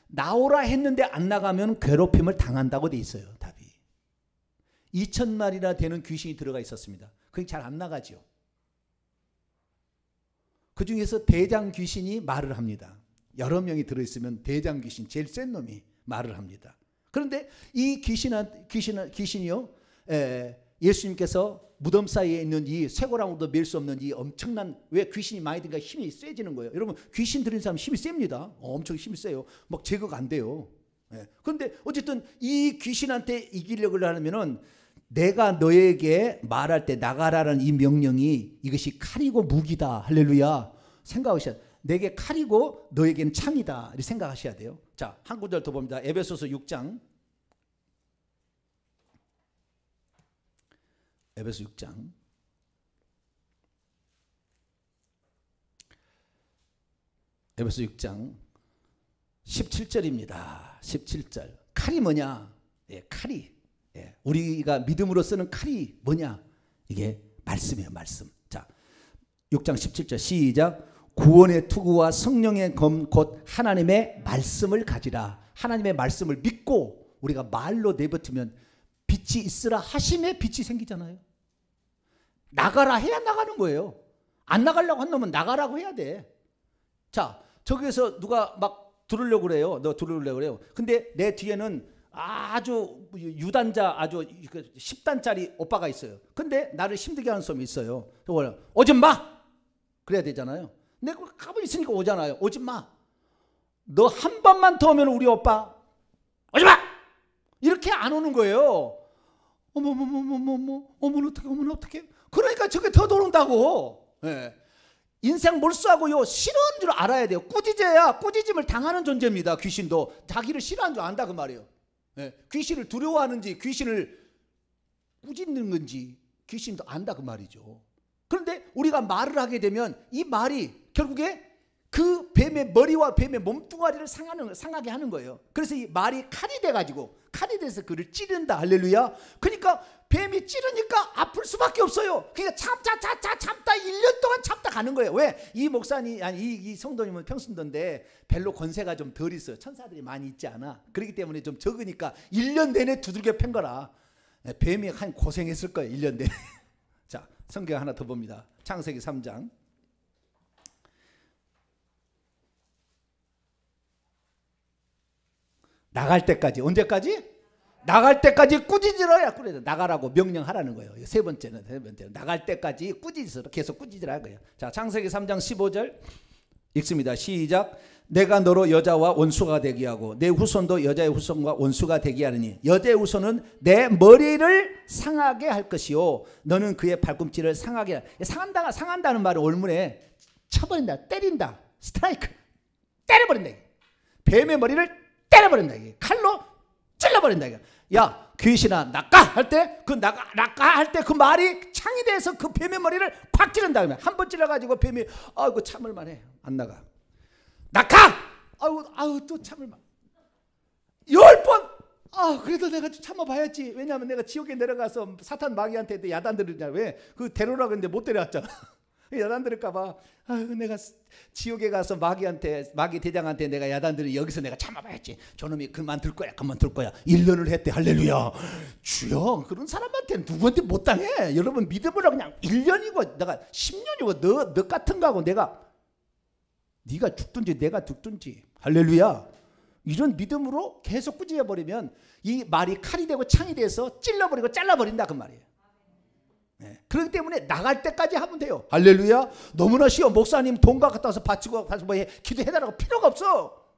나오라 했는데 안 나가면 괴롭힘을 당한다고 돼 있어요. 답이. 2천마리나 되는 귀신이 들어가 있었습니다. 그게 잘 안 나가지요. 그 중에서 대장 귀신이 말을 합니다. 여러 명이 들어있으면 대장 귀신, 제일 센 놈이 말을 합니다. 그런데 이 귀신한, 귀신, 귀신이요, 에, 예수님께서 무덤 사이에 있는 이 쇠고랑으로도 밀 수 없는 이 엄청난 왜 귀신이 많이 드니 힘이 세지는 거예요. 여러분 귀신 들인 사람 힘이 셉니다. 엄청 힘이 세요. 막 제거가 안 돼요. 예. 그런데 어쨌든 이 귀신한테 이기려고 하려면은 내가 너에게 말할 때 나가라는 이 명령이 이것이 칼이고 무기다. 할렐루야. 생각하셔야 돼 내게 칼이고 너에게는 창이다. 이렇게 생각하셔야 돼요. 자, 한 구절 더 봅니다. 에베소서 6장. 에베소 6장. 에베소 6장 17절입니다. 17절. 칼이 뭐냐? 예, 칼이 예. 우리가 믿음으로 쓰는 칼이 뭐냐? 이게 말씀이에요, 말씀. 자, 6장 17절 시작. 구원의 투구와 성령의 검 곧 하나님의 말씀을 가지라. 하나님의 말씀을 믿고 우리가 말로 내뱉으면 빛이 있으라 하심에 빛이 생기잖아요. 나가라 해야 나가는 거예요. 안 나가려고 한 놈은 나가라고 해야 돼. 자, 저기에서 누가 막 들으려고 그래요. 너 들으려고 그래요. 근데 내 뒤에는 아주 유단자 아주 10단짜리 그 오빠가 있어요. 근데 나를 힘들게 하는 놈이 있어요. 오줌 마. 그래야 되잖아요. 내데 그 가만히 있으니까 오잖아요. 오줌 마. 너 한 번만 더 오면 우리 오빠 오줌 마. 이렇게 안 오는 거예요. 어머 어머 어머 어머 어머 어머 어떻게 어머 어떻게 그러니까 저게 더 도는다고. 예. 인생 몰수하고요 싫어하는 줄 알아야 돼요. 꾸짖어야 꾸짖음을 당하는 존재입니다. 귀신도 자기를 싫어하는 줄 안다 그 말이에요. 예, 귀신을 두려워하는지 귀신을 꾸짖는 건지 귀신도 안다 그 말이죠. 그런데 우리가 말을 하게 되면 이 말이 결국에 그 뱀의 머리와 뱀의 몸뚱아리를 상하는, 상하게 하는 거예요. 그래서 이 말이 칼이 돼가지고 칼이 돼서 그를 찌른다. 할렐루야. 그러니까 뱀이 찌르니까 아플 수밖에 없어요. 그러니까 참다 참다 참다 1년 동안 참다 가는 거예요. 왜? 이 목사님 아니 이, 이 성도님은 평순도인데 별로 권세가 좀 덜 있어요. 천사들이 많이 있지 않아. 그렇기 때문에 좀 적으니까 1년 내내 두들겨 팬 거라. 네, 뱀이 한 고생했을 거예요. 1년 내내. *laughs* 자, 성경 하나 더 봅니다. 창세기 3장. 나갈 때까지 언제까지? 나갈 때까지 꾸짖으라 그래요. 나가라고 명령하라는 거예요. 세 번째는 세 번째는 나갈 때까지 꾸짖으라 계속 꾸짖으라 거예요. 자, 창세기 3장 15절 읽습니다. 시작. 내가 너로 여자와 원수가 되게 하고 내 후손도 여자의 후손과 원수가 되게 하느니 여자의 후손은 내 머리를 상하게 할 것이요 너는 그의 발꿈치를 상하게 상한다 상한다는 말을 올문에 쳐버린다 때린다 스트라이크 때려버린다 뱀의 머리를 때려버린다 칼로 찔러버린다 야, 귀신아, 나가! 할 때, 그 나가, 나가! 할때 그 말이 창이 돼서 그 뱀의 머리를 콱 찌른다. 그러한번 찔러가지고 뱀이, 아이고, 참을만 해. 안 나가. 나가! 아우, 아우, 또 참을만. 열 번! 아, 그래도 내가 참아봐야지. 왜냐하면 내가 지옥에 내려가서 사탄 마귀한테 야단들이냐. 왜? 그 데려라 그랬는데 못 데려왔잖아. *laughs* 야단 들을까봐 아유 내가 지옥에 가서 마귀한테 마귀 대장한테 내가 야단 들을 여기서 내가 참아봐야지 저놈이 그만 들 거야 그만 들 거야 1년을 했대 할렐루야 주여 그런 사람한테 누구한테 못 당해 여러분 믿음으로 그냥 1년이고 내가 10년이고 너, 너 같은 거하고 내가 네가 죽든지 내가 죽든지 할렐루야 이런 믿음으로 계속 꾸짖어버리면 이 말이 칼이 되고 창이 돼서 찔러버리고 잘라버린다 그 말이에요 네. 그렇기 때문에 나갈 때까지 하면 돼요. 할렐루야. 너무나 쉬워. 목사님 돈과 갖다 와서 바치고 가서 뭐 해. 기도해달라고 필요가 없어.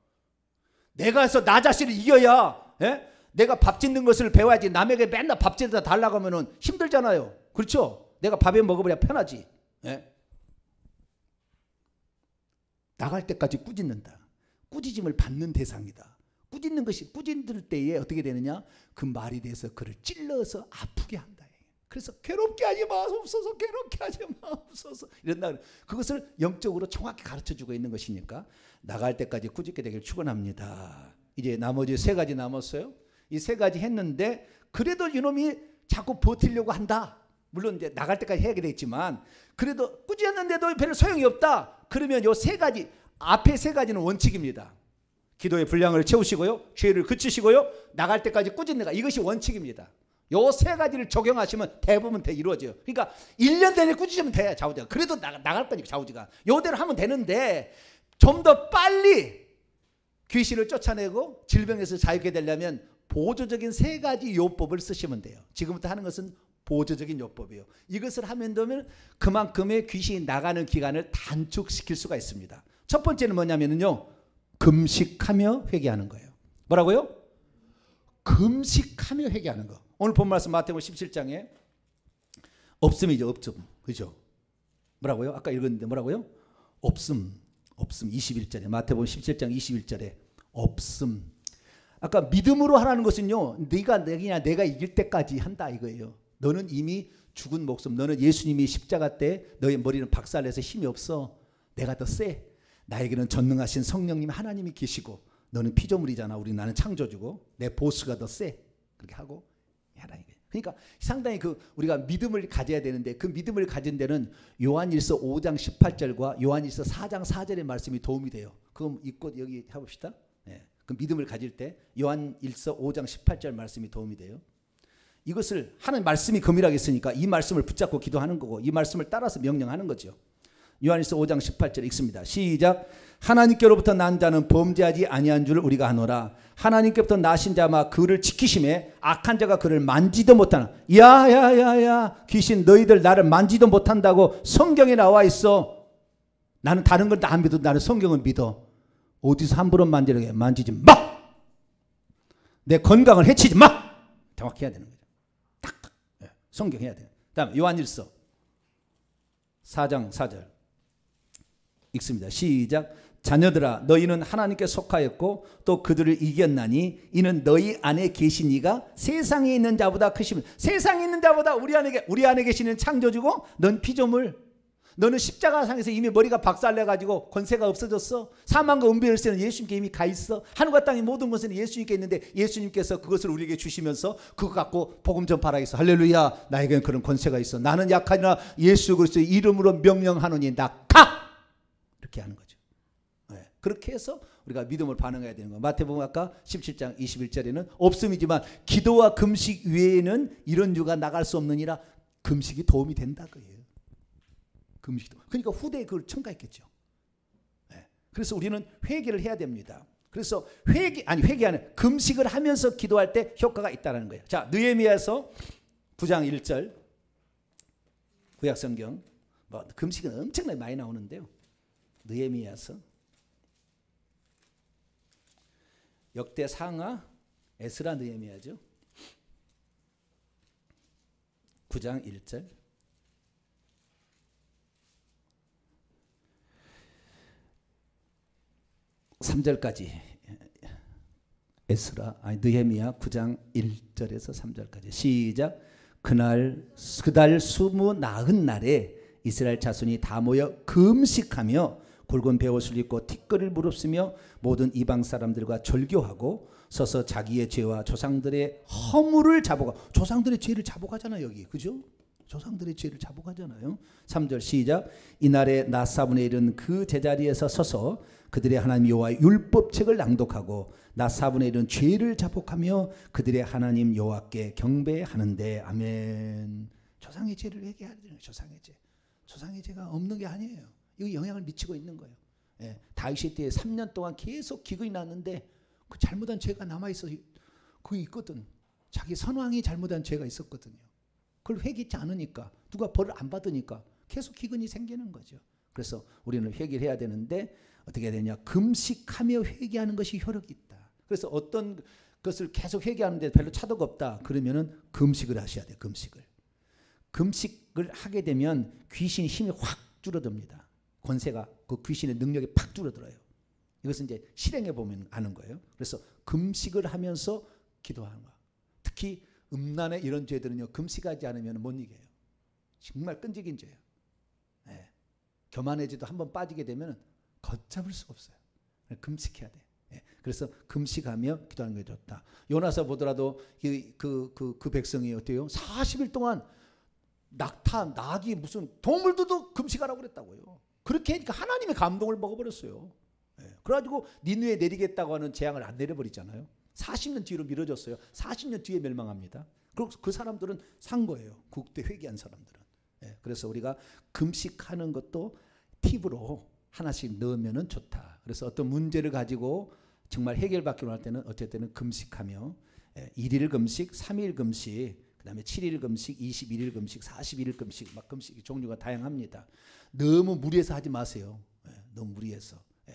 내가 해서 나 자신을 이겨야 예? 내가 밥 짓는 것을 배워야지 남에게 맨날 밥 짓다 달라고 하면 힘들잖아요. 그렇죠? 내가 밥에 먹어버려 편하지. 예? 나갈 때까지 꾸짖는다. 꾸짖음을 받는 대상이다. 꾸짖는 것이 꾸짖을 때에 어떻게 되느냐? 그 말이 돼서 그를 찔러서 아프게 합다 그래서 괴롭게 하지 마옵소서, 괴롭게 하지 마옵소서. 이런다. 그것을 영적으로 정확히 가르쳐 주고 있는 것이니까 나갈 때까지 꾸짖게 되길 축원합니다. 이제 나머지 세 가지 남았어요. 이 세 가지 했는데 그래도 이놈이 자꾸 버틸려고 한다. 물론 이제 나갈 때까지 해야 되겠지만 그래도 꾸짖었는데도 별 소용이 없다. 그러면 요 세 가지 앞에 세 가지는 원칙입니다. 기도의 분량을 채우시고요. 죄를 그치시고요. 나갈 때까지 꾸짖는가. 이것이 원칙입니다. 요세 가지를 적용하시면 대부분 다 이루어져요. 그러니까 1년 내내 꾸짖으면 돼, 좌우지가. 그래도 나, 나갈 거니까, 좌우지가. 요대로 하면 되는데 좀 더 빨리 귀신을 쫓아내고 질병에서 자유게 되려면 보조적인 세 가지 요법을 쓰시면 돼요. 지금부터 하는 것은 보조적인 요법이에요. 이것을 하면 되면 그만큼의 귀신이 나가는 기간을 단축시킬 수가 있습니다. 첫 번째는 뭐냐면요. 금식하며 회개하는 거예요. 뭐라고요? 금식하며 회개하는 거. 오늘 본 말씀 마태복음 17장에 없음이죠, 없음. 그죠? 뭐라고요? 아까 읽었는데 뭐라고요? 없음. 없음 21절에 마태복음 17장 21절에 없음. 아까 믿음으로 하라는 것은요. 네가 내기냐 내가 이길 때까지 한다 이거예요. 너는 이미 죽은 목숨. 너는 예수님이 십자가 때 너의 머리는 박살내서 힘이 없어. 내가 더 세. 나에게는 전능하신 성령님 하나님이 계시고 너는 피조물이잖아. 우리 나는 창조주고 내 보스가 더 세. 그렇게 하고 하라 이거예요. 그러니까 상당히 그 우리가 믿음을 가져야 되는데 그 믿음을 가진 데는 요한일서 5장 18절과 요한일서 4장 4절의 말씀이 도움이 돼요. 그럼 이곳 여기 해봅시다. 예. 그 믿음을 가질 때 요한일서 5장 18절 말씀이 도움이 돼요. 이것을 하는 말씀이 금이라고 으니까이 말씀을 붙잡고 기도하는 거고 이 말씀을 따라서 명령하는 거죠. 요한일서 5장 18절 읽습니다. 시작. 하나님께로부터 난 자는 범죄하지 아니한 줄 우리가 아노라. 하나님께부터 나신 자마 그를 지키심에 악한 자가 그를 만지도 못하나. 야야야야 귀신 너희들 나를 만지도 못한다고 성경에 나와 있어. 나는 다른 걸 다 안 믿어. 나는 성경을 믿어. 어디서 함부로 만지려게 만지지 마. 내 건강을 해치지 마. 정확해야 되는 거죠. 딱딱. 예, 성경 해야 돼 다음 요한일서 4장 4절. 읽습니다. 시작. 자녀들아 너희는 하나님께 속하였고 또 그들을 이겼나니 이는 너희 안에 계신 이가 세상에 있는 자보다 크심을 세상에 있는 자보다 우리 안에 우리 안에 계시는 창조주고 넌 피조물 너는 십자가상에서 이미 머리가 박살내 가지고 권세가 없어졌어 사망과 은별 열쇠는 예수님께 이미 가 있어 하늘과 땅의 모든 것은 예수님께 있는데 예수님께서 그것을 우리에게 주시면서 그거 갖고 복음 전파라겠어 할렐루야 나에게는 그런 권세가 있어 나는 약하니라 예수 그리스도의 이름으로 명령하노니 나가 그렇게 하는 거죠. 네. 그렇게 해서 우리가 믿음을 반응해야 되는 거예요. 마태복음 아까 17장 21절에는 없음이지만 기도와 금식 외에는 이런 유가 나갈 수 없느니라 금식이 도움이 된다 그예요. 금식도. 그러니까 후대에 그걸 첨가했겠죠. 네. 그래서 우리는 회개를 해야 됩니다. 그래서 회개 아니 회개하는 금식을 하면서 기도할 때 효과가 있다는 거예요. 자, 느헤미야서 9장 1절 구약 성경 뭐 금식은 엄청나게 많이 나오는데요. 느헤미야서 역대 상하 에스라 느헤미야죠. 9장 1절 삼절까지 에스라 아니 느헤미야 9장 1절에서 3절까지 시작 그날 그달 스무 나흔 날에 이스라엘 자손이 다 모여 금식하며 붉은 배옷을 입고 티끌을 무릅쓰며 모든 이방 사람들과 절교하고 서서 자기의 죄와 조상들의 허물을 자복하 조상들의 죄를 자복하잖아요 여기 그죠? 조상들의 죄를 자복하잖아요. 3절 시작 이날에 나사분의 1은 그 제자리에서 서서 그들의 하나님 여호와의 율법책을 낭독하고 나사분의 1은 죄를 자복하며 그들의 하나님 여호와께 경배하는데 아멘. 조상의 죄를 회개하는 조상의 죄. 조상의 죄가 없는 게 아니에요. 이거 영향을 미치고 있는 거예요. 예, 다윗의 때에 3년 동안 계속 기근이 났는데 그 잘못한 죄가 남아 있어 그 있거든. 자기 선왕이 잘못한 죄가 있었거든요. 그걸 회개치 않으니까 누가 벌을 안 받으니까 계속 기근이 생기는 거죠. 그래서 우리는 회개를 해야 되는데 어떻게 해야 되냐? 금식하며 회개하는 것이 효력이 있다. 그래서 어떤 것을 계속 회개하는데 별로 차도가 없다. 그러면은 금식을 하셔야 돼요. 금식을. 금식을 하게 되면 귀신 힘이 확 줄어듭니다. 권세가 그 귀신의 능력에 팍 줄어들어요. 이것은 이제 실행해 보면 아는 거예요. 그래서 금식을 하면서 기도하는 거. 특히 음란의 이런 죄들은요. 금식하지 않으면 못 이겨요. 정말 끈질긴 죄예요. 네. 교만해지도 한 번 빠지게 되면 걷잡을 수가 없어요. 금식해야 돼. 네. 그래서 금식하며 기도하는 게 좋다. 요나서 보더라도 그, 그, 그, 그 백성이 어때요? 40일 동안 낙타, 낙이 무슨 동물들도 금식하라고 그랬다고요. 그렇게 하니까 하나님의 감동을 먹어버렸어요. 예. 그래가지고 니누에 내리겠다고 하는 재앙을 안 내려버리잖아요. 40년 뒤로 미뤄졌어요. 40년 뒤에 멸망합니다. 그리고 그 사람들은 산 거예요. 국대 회개한 사람들은. 예. 그래서 우리가 금식하는 것도 팁으로 하나씩 넣으면 좋다. 그래서 어떤 문제를 가지고 정말 해결받기로 할 때는 어쨌든 금식하며 예, 1일 금식, 3일 금식, 그다음에 7일 금식, 21일 금식, 41일 금식 막 금식 종류가 다양합니다. 너무 무리해서 하지 마세요. 예, 너무 무리해서. 예,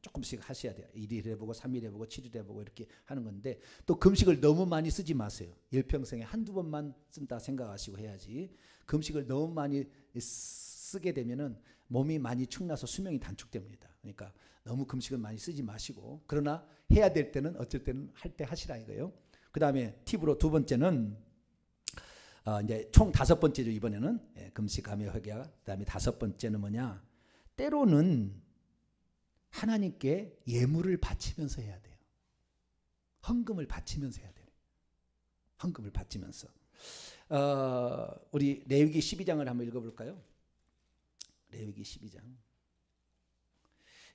조금씩 하셔야 돼요. 1일 해보고 3일 해보고 7일 해보고 이렇게 하는 건데 또 금식을 너무 많이 쓰지 마세요. 일평생에 한두 번만 쓴다 생각하시고 해야지 금식을 너무 많이 쓰게 되면은 몸이 많이 축나서 수명이 단축됩니다. 그러니까 너무 금식을 많이 쓰지 마시고 그러나 해야 될 때는 어쩔 때는 할 때 하시라 이거예요. 그 다음에 팁으로 두 번째는 어, 이제 총 다섯 번째죠 이번에는 예, 금식하며 회개하 그다음에 다섯 번째는 뭐냐 때로는 하나님께 예물을 바치면서 해야 돼요. 헌금을 바치면서 해야 돼요. 헌금을 바치면서 어, 우리 레위기 12장을 한번 읽어볼까요? 레위기 12장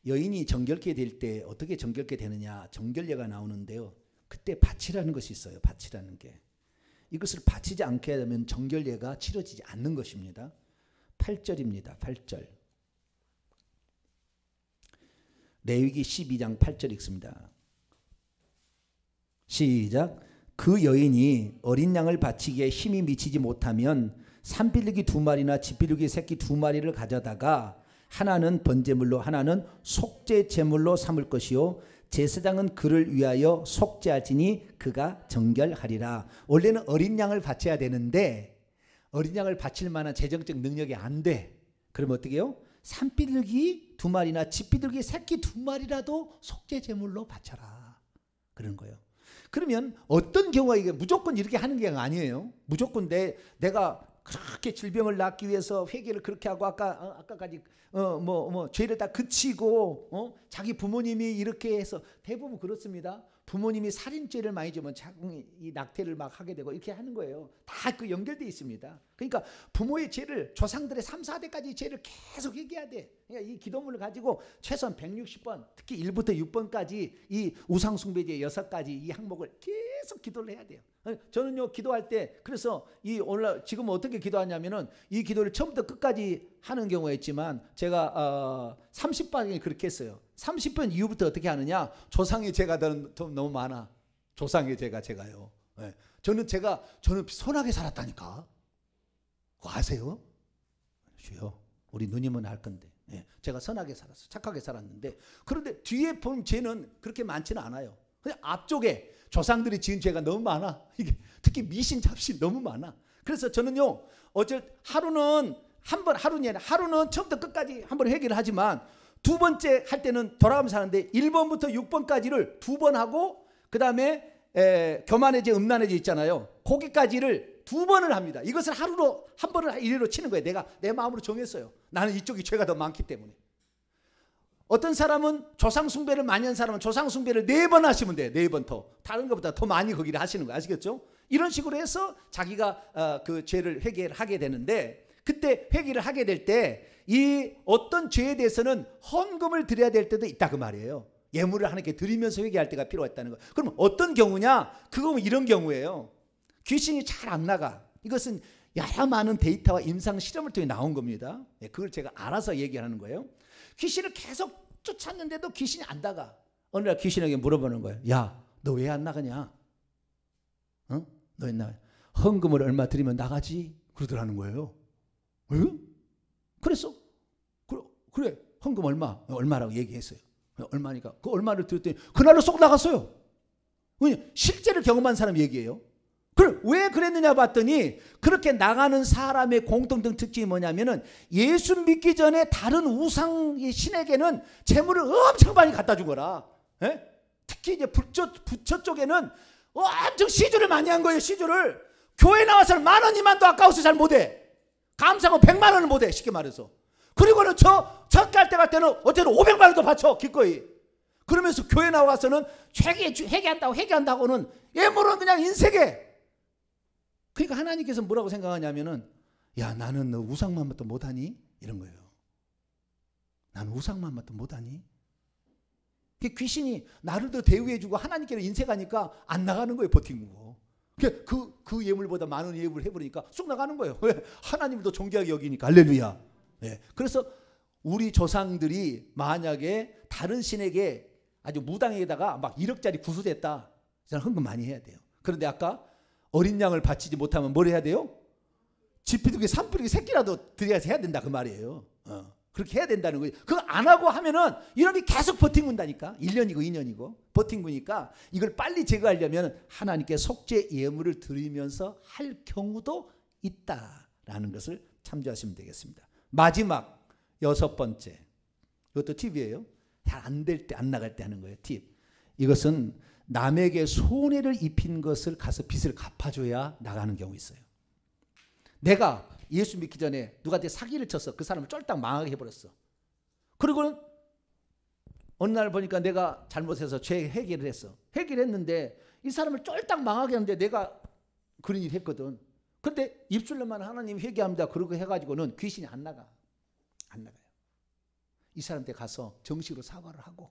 여인이 정결케 될 때 어떻게 정결케 되느냐 정결례가 나오는데요. 그때 바치라는 것이 있어요. 바치라는 게 이것을 바치지 않게 되면 정결례가 치러지지 않는 것입니다. 8절입니다. 8절. 레위기 12장 8절 읽습니다. 시작. 그 여인이 어린 양을 바치기에 힘이 미치지 못하면 산비둘기 두 마리나 지비둘기 새끼 두 마리를 가져다가 하나는 번제물로 하나는 속죄 제물로 삼을 것이요 제사장은 그를 위하여 속죄할지니 그가 정결하리라. 원래는 어린 양을 바쳐야 되는데 어린 양을 바칠 만한 재정적 능력이 안 돼. 그럼 어떻게 해요? 산비둘기 두 마리나 집비둘기 새끼 두 마리라도 속죄 제물로 바쳐라. 그런 거예요. 그러면 어떤 경우가 이게 무조건 이렇게 하는 게 아니에요. 무조건 내, 내가 그렇게 질병을 낫기 위해서 회개를 그렇게 하고 아까 어, 아까까지 어뭐뭐 뭐 죄를 다 그치고 어 자기 부모님이 이렇게 해서 대부분 그렇습니다. 부모님이 살인죄를 많이 지면 자기 이 낙태를 막 하게 되고 이렇게 하는 거예요. 다 그 연결돼 있습니다. 그러니까 부모의 죄를 조상들의 3, 4대까지 죄를 계속 얘기해야 돼. 그러니까 이 기도문을 가지고 최소한 160번, 특히 1부터 6번까지 이 우상숭배제 6가지 이 항목을 계속 기도를 해야 돼요. 예, 저는요 기도할 때 그래서 이 올라 지금 어떻게 기도하냐면은 이 기도를 처음부터 끝까지 하는 경우가 있지만 제가 어 30번이 그렇게 했어요. 30번 이후부터 어떻게 하느냐? 조상의 제가 너무 많아. 조상의 제가 제가요. 네. 저는 제가 저는 선하게 살았다니까. 그거 아세요? 주요. 우리 누님은 알 건데. 네. 제가 선하게 살았어. 착하게 살았는데 그런데 뒤에 본 죄는 그렇게 많지는 않아요. 그냥 앞쪽에 조상들이 지은 죄가 너무 많아. 이게 특히 미신 잡신 너무 많아. 그래서 저는요. 어쩔 하루는 한 번 하루냐 하루는 처음부터 끝까지 한 번 회개를 하지만 두 번째 할 때는 돌아가면서 하는데 1번부터 6번까지를 두 번 하고 그다음에 에, 교만해제 음란해제 있잖아요. 거기까지를 두 번을 합니다. 이것을 하루로 한 번을 이래로 치는 거예요. 내가 내 마음으로 정했어요. 나는 이쪽이 죄가 더 많기 때문에. 어떤 사람은 조상 숭배를 많이 한 사람은 조상 숭배를 네 번 하시면 돼요. 네 번 더. 다른 것보다 더 많이 거기를 하시는 거 아시겠죠? 이런 식으로 해서 자기가 어, 그 죄를 회개를 하게 되는데 그때 회개를 하게 될 때 이 어떤 죄에 대해서는 헌금을 드려야 될 때도 있다 그 말이에요. 예물을 하나님께 드리면서 회개할 때가 필요했다는 거. 그럼 어떤 경우냐? 그건 이런 경우예요. 귀신이 잘 안 나가. 이것은 여러 많은 데이터와 임상 실험을 통해 나온 겁니다. 예, 그걸 제가 알아서 얘기하는 거예요. 귀신을 계속 쫓았는데도 귀신이 안 나가. 어느 날 귀신에게 물어보는 거예요. 야, 너 왜 안 나가냐? 응? 어? 너왜 나가? 헌금을 얼마 드리면 나가지? 그러더라는 거예요. 응? 그랬어? 그래, 그래. 헌금 얼마? 얼마라고 얘기했어요. 얼마니까 그 얼마를 드렸더니 그날로 쏙 나갔어요. 왜냐? 실제를 경험한 사람 얘기예요. 왜 그랬느냐 봤더니 그렇게 나가는 사람의 공통된 특징이 뭐냐면은 예수 믿기 전에 다른 우상 신에게는 재물을 엄청 많이 갖다 주거라. 예? 특히 이제 부처, 부처 쪽에는 엄청 시주를 많이 한 거예요. 시주를 교회 나와서는 만 원이만도 아까워서 잘 못해. 감사하고 백만 원을 못해 쉽게 말해서. 그리고는 저 첫갈 때 갈 때는 어쨌든 오백만 원도 바쳐 기꺼이. 그러면서 교회 나와서는 회개 회개한다고 회개한다고는 예물은 그냥 인생에 그러니까 하나님께서 뭐라고 생각하냐면은 야 나는 너 우상만 맡도 못하니 이런 거예요. 나는 우상만 맡도 못하니. 그 귀신이 나를 더 대우해주고 하나님께로 인색하니까 안 나가는 거예요 버티고. 그, 그, 그 예물보다 많은 예물을 해버리니까 쑥 나가는 거예요. *laughs* 왜? 하나님을 더 존귀하게 여기니까. 할렐루야. 네. 그래서 우리 조상들이 만약에 다른 신에게 아주 무당에다가 막 1억짜리 구수됐다 저는 헌금 많이 해야 돼요. 그런데 아까 어린 양을 바치지 못하면 뭘 해야 돼요? 지피두개 산뿌리기 새끼라도 들여서 해야 된다 그 말이에요. 어. 그렇게 해야 된다는 거예요. 그거 안 하고 하면은 이놈이 계속 버팅군다니까. 1년이고 2년이고 버팅군니까 이걸 빨리 제거하려면 하나님께 속죄 예물을 드리면서 할 경우도 있다라는 것을 참조하시면 되겠습니다. 마지막 여섯 번째. 이것도 팁이에요. 잘 안 될 때 안 나갈 때 하는 거예요. 팁. 이것은 남에게 손해를 입힌 것을 가서 빚을 갚아줘야 나가는 경우 있어요. 내가 예수 믿기 전에 누가한테 사기를 쳐서 그 사람을 쫄딱 망하게 해버렸어. 그리고 어느 날 보니까 내가 잘못해서 죄 해결을 했어. 해결했는데 이 사람을 쫄딱 망하게 하는데 내가 그런 일 했거든. 근데 입술로만 하나님 회개합니다. 그러고 해가지고는 귀신이 안 나가. 안 나가요. 이 사람한테 가서 정식으로 사과를 하고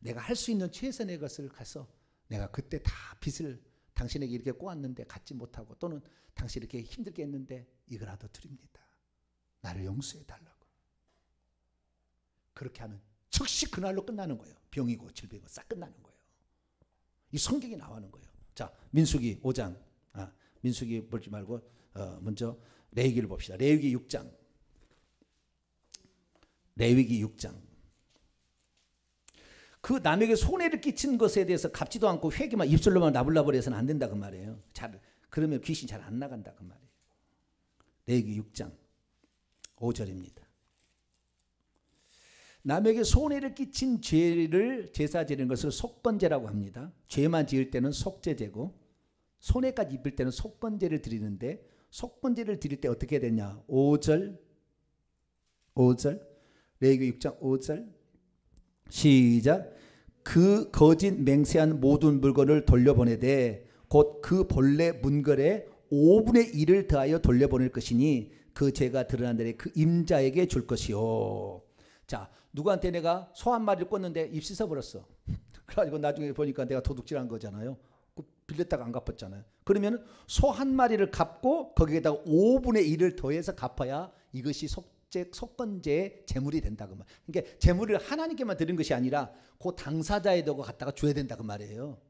내가 할 수 있는 최선의 것을 가서 내가 그때 다 빚을 당신에게 이렇게 꼬았는데 갖지 못하고 또는 당신 이렇게 힘들게 했는데 이거라도 드립니다. 나를 용서해 달라고. 그렇게 하면 즉시 그날로 끝나는 거예요. 병이고 질병이고 싹 끝나는 거예요. 이성격이 나오는 거예요. 자, 민숙이 5장. 아, 민숙이 볼지 말고 어, 먼저 레위기를 봅시다. 레위기 6장. 레위기 6장. 그 남에게 손해를 끼친 것에 대해서 갚지도 않고 회개만 입술로만 나불나불해서는 안 된다 그 말이에요. 잘 그러면 귀신 잘 안 나간다 그 말이에요. 레위기 6장 5절입니다. 남에게 손해를 끼친 죄를 제사 지는 것을 속건제라고 합니다. 죄만 지을 때는 속죄제고 손해까지 입을 때는 속건제를 드리는데 속건제를 드릴 때 어떻게 되냐? 5절 5절 레위기 6장 5절 시작. 그 거짓 맹세한 모든 물건을 돌려보내되 곧 그 본래 문걸에 5분의 1을 더하여 돌려보낼 것이니 그 죄가 드러난 날에 그 임자에게 줄 것이요. 자, 누구한테 내가 소 한 마리를 꿨는데 입 씻어 버렸어. *laughs* 그래가지고 나중에 보니까 내가 도둑질한 거잖아요. 그 빌렸다가 안 갚았잖아요. 그러면 소 한 마리를 갚고 거기에다가 5분의 1을 더해서 갚아야 이것이 속 속죄 속건제의 제물이 된다 그 말. 그러니까 제물을 하나님께만 드린 것이 아니라 그 당사자에도 갖다가 줘야 된다 그 말이에요.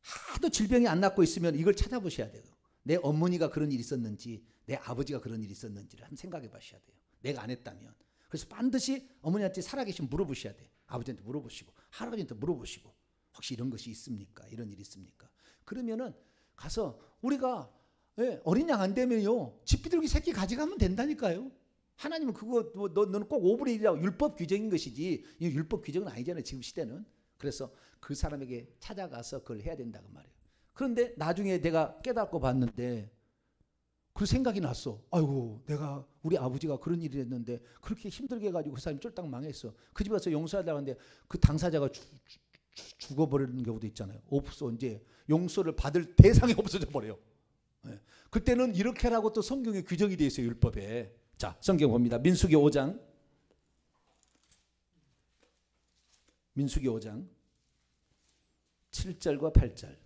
하도 질병이 안 낫고 있으면 이걸 찾아보셔야 돼요. 내 어머니가 그런 일이 있었는지 내 아버지가 그런 일이 있었는지를 한번 생각해 보셔야 돼요. 내가 안 했다면. 그래서 반드시 어머니한테 살아계시면 물어보셔야 돼요. 아버지한테 물어보시고 할아버지한테 물어보시고 혹시 이런 것이 있습니까? 이런 일이 있습니까? 그러면은 가서 우리가 예, 어린 양 안 되면요. 집비둘기 새끼 가져가면 된다니까요. 하나님은 그거 뭐, 너, 너는 꼭 5분의 1이라고 율법 규정인 것이지. 이 율법 규정은 아니잖아요. 지금 시대는. 그래서 그 사람에게 찾아가서 그걸 해야 된다 그 말이에요. 그런데 나중에 내가 깨닫고 봤는데 그 생각이 났어. 아이고, 내가 우리 아버지가 그런 일을 했는데 그렇게 힘들게 해 가지고 그 사람이 쫄딱 망했어. 그 집에 가서 용서하다고 하는데 그 당사자가 주, 주, 주, 죽어버리는 경우도 있잖아요. 없어. 이제 용서를 받을 대상이 *laughs* 없어져 버려요. 예. 그때는 이렇게라고 또 성경에 규정이 되어 있어요. 율법에. 자 성경 봅니다. 민수기 5장. 민수기 5장 7절과 8절.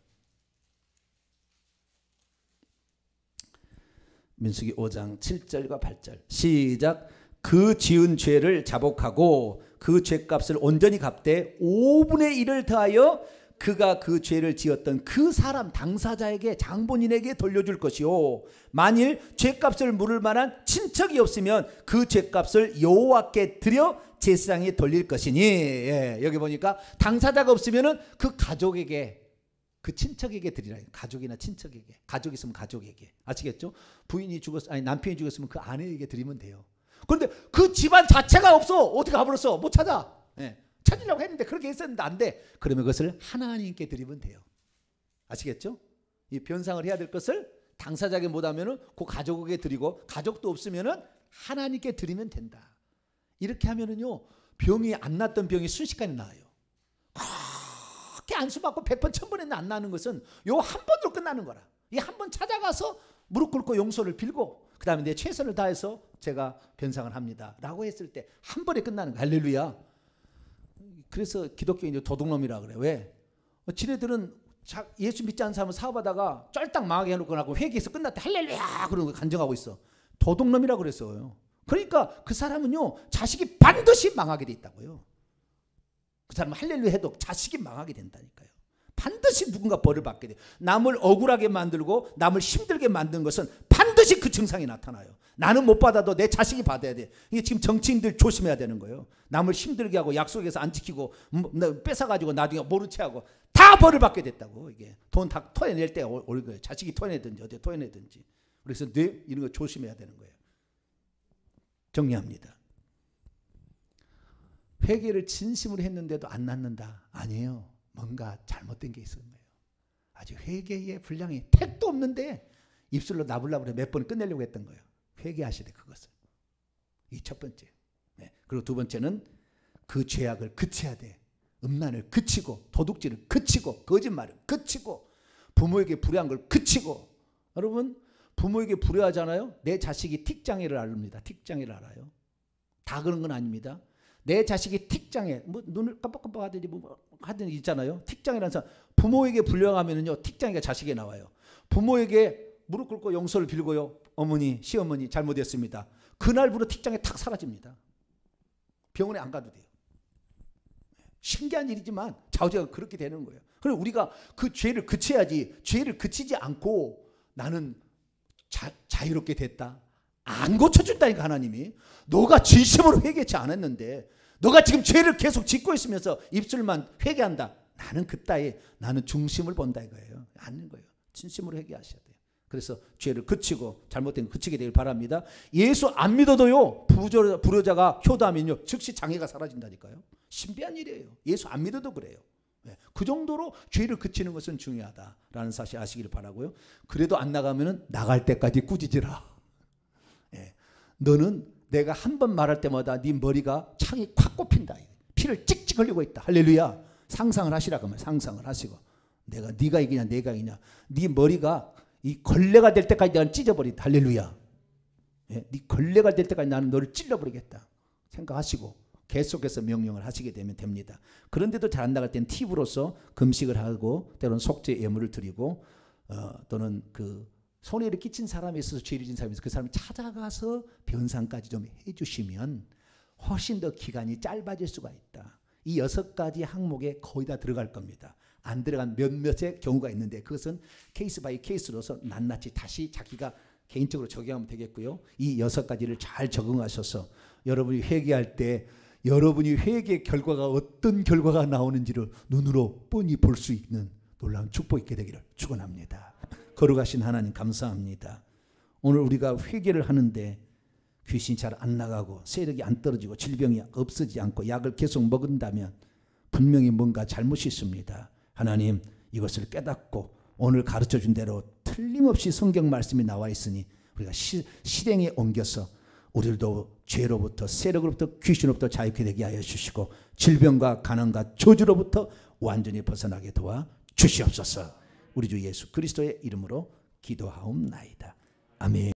민수기 5장 7절과 8절. 시작. 그 지은 죄를 자복하고 그 죄값을 온전히 갚되 5분의 1을 더하여 그가 그 죄를 지었던 그 사람 당사자에게 장본인에게 돌려줄 것이요 만일 죄값을 물을 만한 친척이 없으면 그 죄값을 여호와께 드려 제사장이 돌릴 것이니 예, 여기 보니까 당사자가 없으면은 그 가족에게 그 친척에게 드리라 가족이나 친척에게 가족 있으면 가족에게 아시겠죠 부인이 죽었 아니 남편이 죽었으면 그 아내에게 드리면 돼요 그런데 그 집안 자체가 없어 어떻게 가버렸어 못 찾아 예. 찾으려고 했는데 그렇게 했었는데 안 돼. 그러면 그것을 하나님께 드리면 돼요. 아시겠죠? 이 변상을 해야 될 것을 당사자에게 못하면은 그 가족에게 드리고 가족도 없으면은 하나님께 드리면 된다. 이렇게 하면은요 병이 안 났던 병이 순식간에 나아요. 그렇게 안수 받고 100번 1000번에 안 나는 것은 요 한 번으로 끝나는 거라. 이 한 번 찾아가서 무릎 꿇고 용서를 빌고 그다음에 내 최선을 다해서 제가 변상을 합니다라고 했을 때 한 번에 끝나는 거. 야 할렐루야. 그래서 기독교 이제 도둑놈이라 그래. 왜? 어, 지네들은 예수 믿지 않은 사람은 사업하다가 쫄딱 망하게 해놓고 나고 회개해서 끝났다 할렐루야 그러고 간증하고 있어. 도둑놈이라 그랬어요. 그러니까 그 사람은요 자식이 반드시 망하게 돼 있다고요. 그 사람은 할렐루야 해도 자식이 망하게 된다니까요. 반드시 누군가 벌을 받게 돼. 남을 억울하게 만들고 남을 힘들게 만든 것은 반드시 그 증상이 나타나요. 나는 못 받아도 내 자식이 받아야 돼. 이게 지금 정치인들 조심해야 되는 거예요. 남을 힘들게 하고 약속에서 안 지키고 뭐, 뺏어가지고 나중에 모른 채 하고 다 벌을 받게 됐다고 이게 돈다 토해낼 때 올, 는 거예요. 자식이 토해내든지 어디 토해내든지. 그래서 뇌 이런 거 조심해야 되는 거예요. 정리합니다. 회개를 진심으로 했는데도 안 낫는다. 아니에요. 뭔가 잘못된 게 있었네요. 아직 회개의 분량이 택도 없는데 입술로 나불나불해 몇번 끝내려고 했던 거예요. 회개하셔야돼 그것을. 이 첫 번째. 네. 그리고 두 번째는 그 죄악을 그쳐야 돼. 음란을 그치고 도둑질을 그치고 거짓말을 그치고 부모에게 불의한 걸 그치고 여러분 부모에게 불효하잖아요내 자식이 틱장애를 앓습니다. 틱장애를 알아요. 다 그런 건 아닙니다. 내 자식이 틱장애 뭐 눈을 깜빡깜빡 하든지 뭐 하든 지 있잖아요. 틱장애라는 사람 부모에게 불량하면요 틱장애가 자식에 나와요. 부모에게 무릎 꿇고 용서를 빌고요. 어머니, 시어머니 잘못했습니다. 그날부로 틱장에탁 사라집니다. 병원에 안 가도 돼요. 신기한 일이지만 자우지가 그렇게 되는 거예요. 그럼 우리가 그 죄를 그쳐야지 죄를 그치지 않고 나는 자, 자유롭게 됐다. 안 고쳐준다니까 하나님이. 너가 진심으로 회개치 않았는데 너가 지금 죄를 계속 짓고 있으면서 입술만 회개한다. 나는 그따위 나는 중심을 본다 이거예요. 아닌 거예요. 진심으로 회개하셔야 돼요. 그래서 죄를 그치고 잘못된 거 그치게 되길 바랍니다. 예수 안 믿어도요. 부저, 부자가 효도하면요. 즉시 장애가 사라진다니까요. 신비한 일이에요. 예수 안 믿어도 그래요. 네. 그 정도로 죄를 그치는 것은 중요하다라는 사실 아시길 바라고요. 그래도 안나가면 나갈 때까지 꾸짖으라. 네. 너는 내가 한 번 말할 때마다 네 머리가 창이 콱 꼽힌다. 피를 찍찍 흘리고 있다. 할렐루야. 상상을 하시라 그러면 상상을 하시고 내가 네가 이기냐 내가 이기냐 네 머리가 이 걸레가 될 때까지 나를 찢어버리다. 할렐루야. 예, 네 걸레가 될 때까지 나는 너를 찔러버리겠다. 생각하시고 계속해서 명령을 하시게 되면 됩니다. 그런데도 잘 안 나갈 땐 팁으로서 금식을 하고 때로는 속죄 예물을 드리고 어, 또는 그 손해를 끼친 사람에 있어서 죄를 진 사람이 있어서 그 사람을 찾아가서 변상까지 좀 해주시면 훨씬 더 기간이 짧아질 수가 있다. 이 여섯 가지 항목에 거의 다 들어갈 겁니다. 안 들어간 몇몇의 경우가 있는데 그것은 케이스 바이 케이스로서 낱낱이 다시 자기가 개인적으로 적용하면 되겠고요. 이 여섯 가지를 잘 적응하셔서 여러분이 회개할 때 여러분이 회개 결과가 어떤 결과가 나오는지를 눈으로 뻔히 볼 수 있는 놀라운 축복 있게 되기를 축원합니다. 거룩하신 하나님 감사합니다. 오늘 우리가 회개를 하는데 귀신이 잘 안 나가고 세력이 안 떨어지고 질병이 없어지지 않고 약을 계속 먹는다면 분명히 뭔가 잘못이 있습니다. 하나님 이것을 깨닫고 오늘 가르쳐 준 대로 틀림없이 성경 말씀이 나와 있으니 우리가 시, 실행에 옮겨서 우리도 죄로부터 세력으로부터 귀신으로부터 자유케 되게 하여 주시고 질병과 가난과 저주로부터 완전히 벗어나게 도와 주시옵소서. 우리 주 예수 그리스도의 이름으로 기도하옵나이다. 아멘.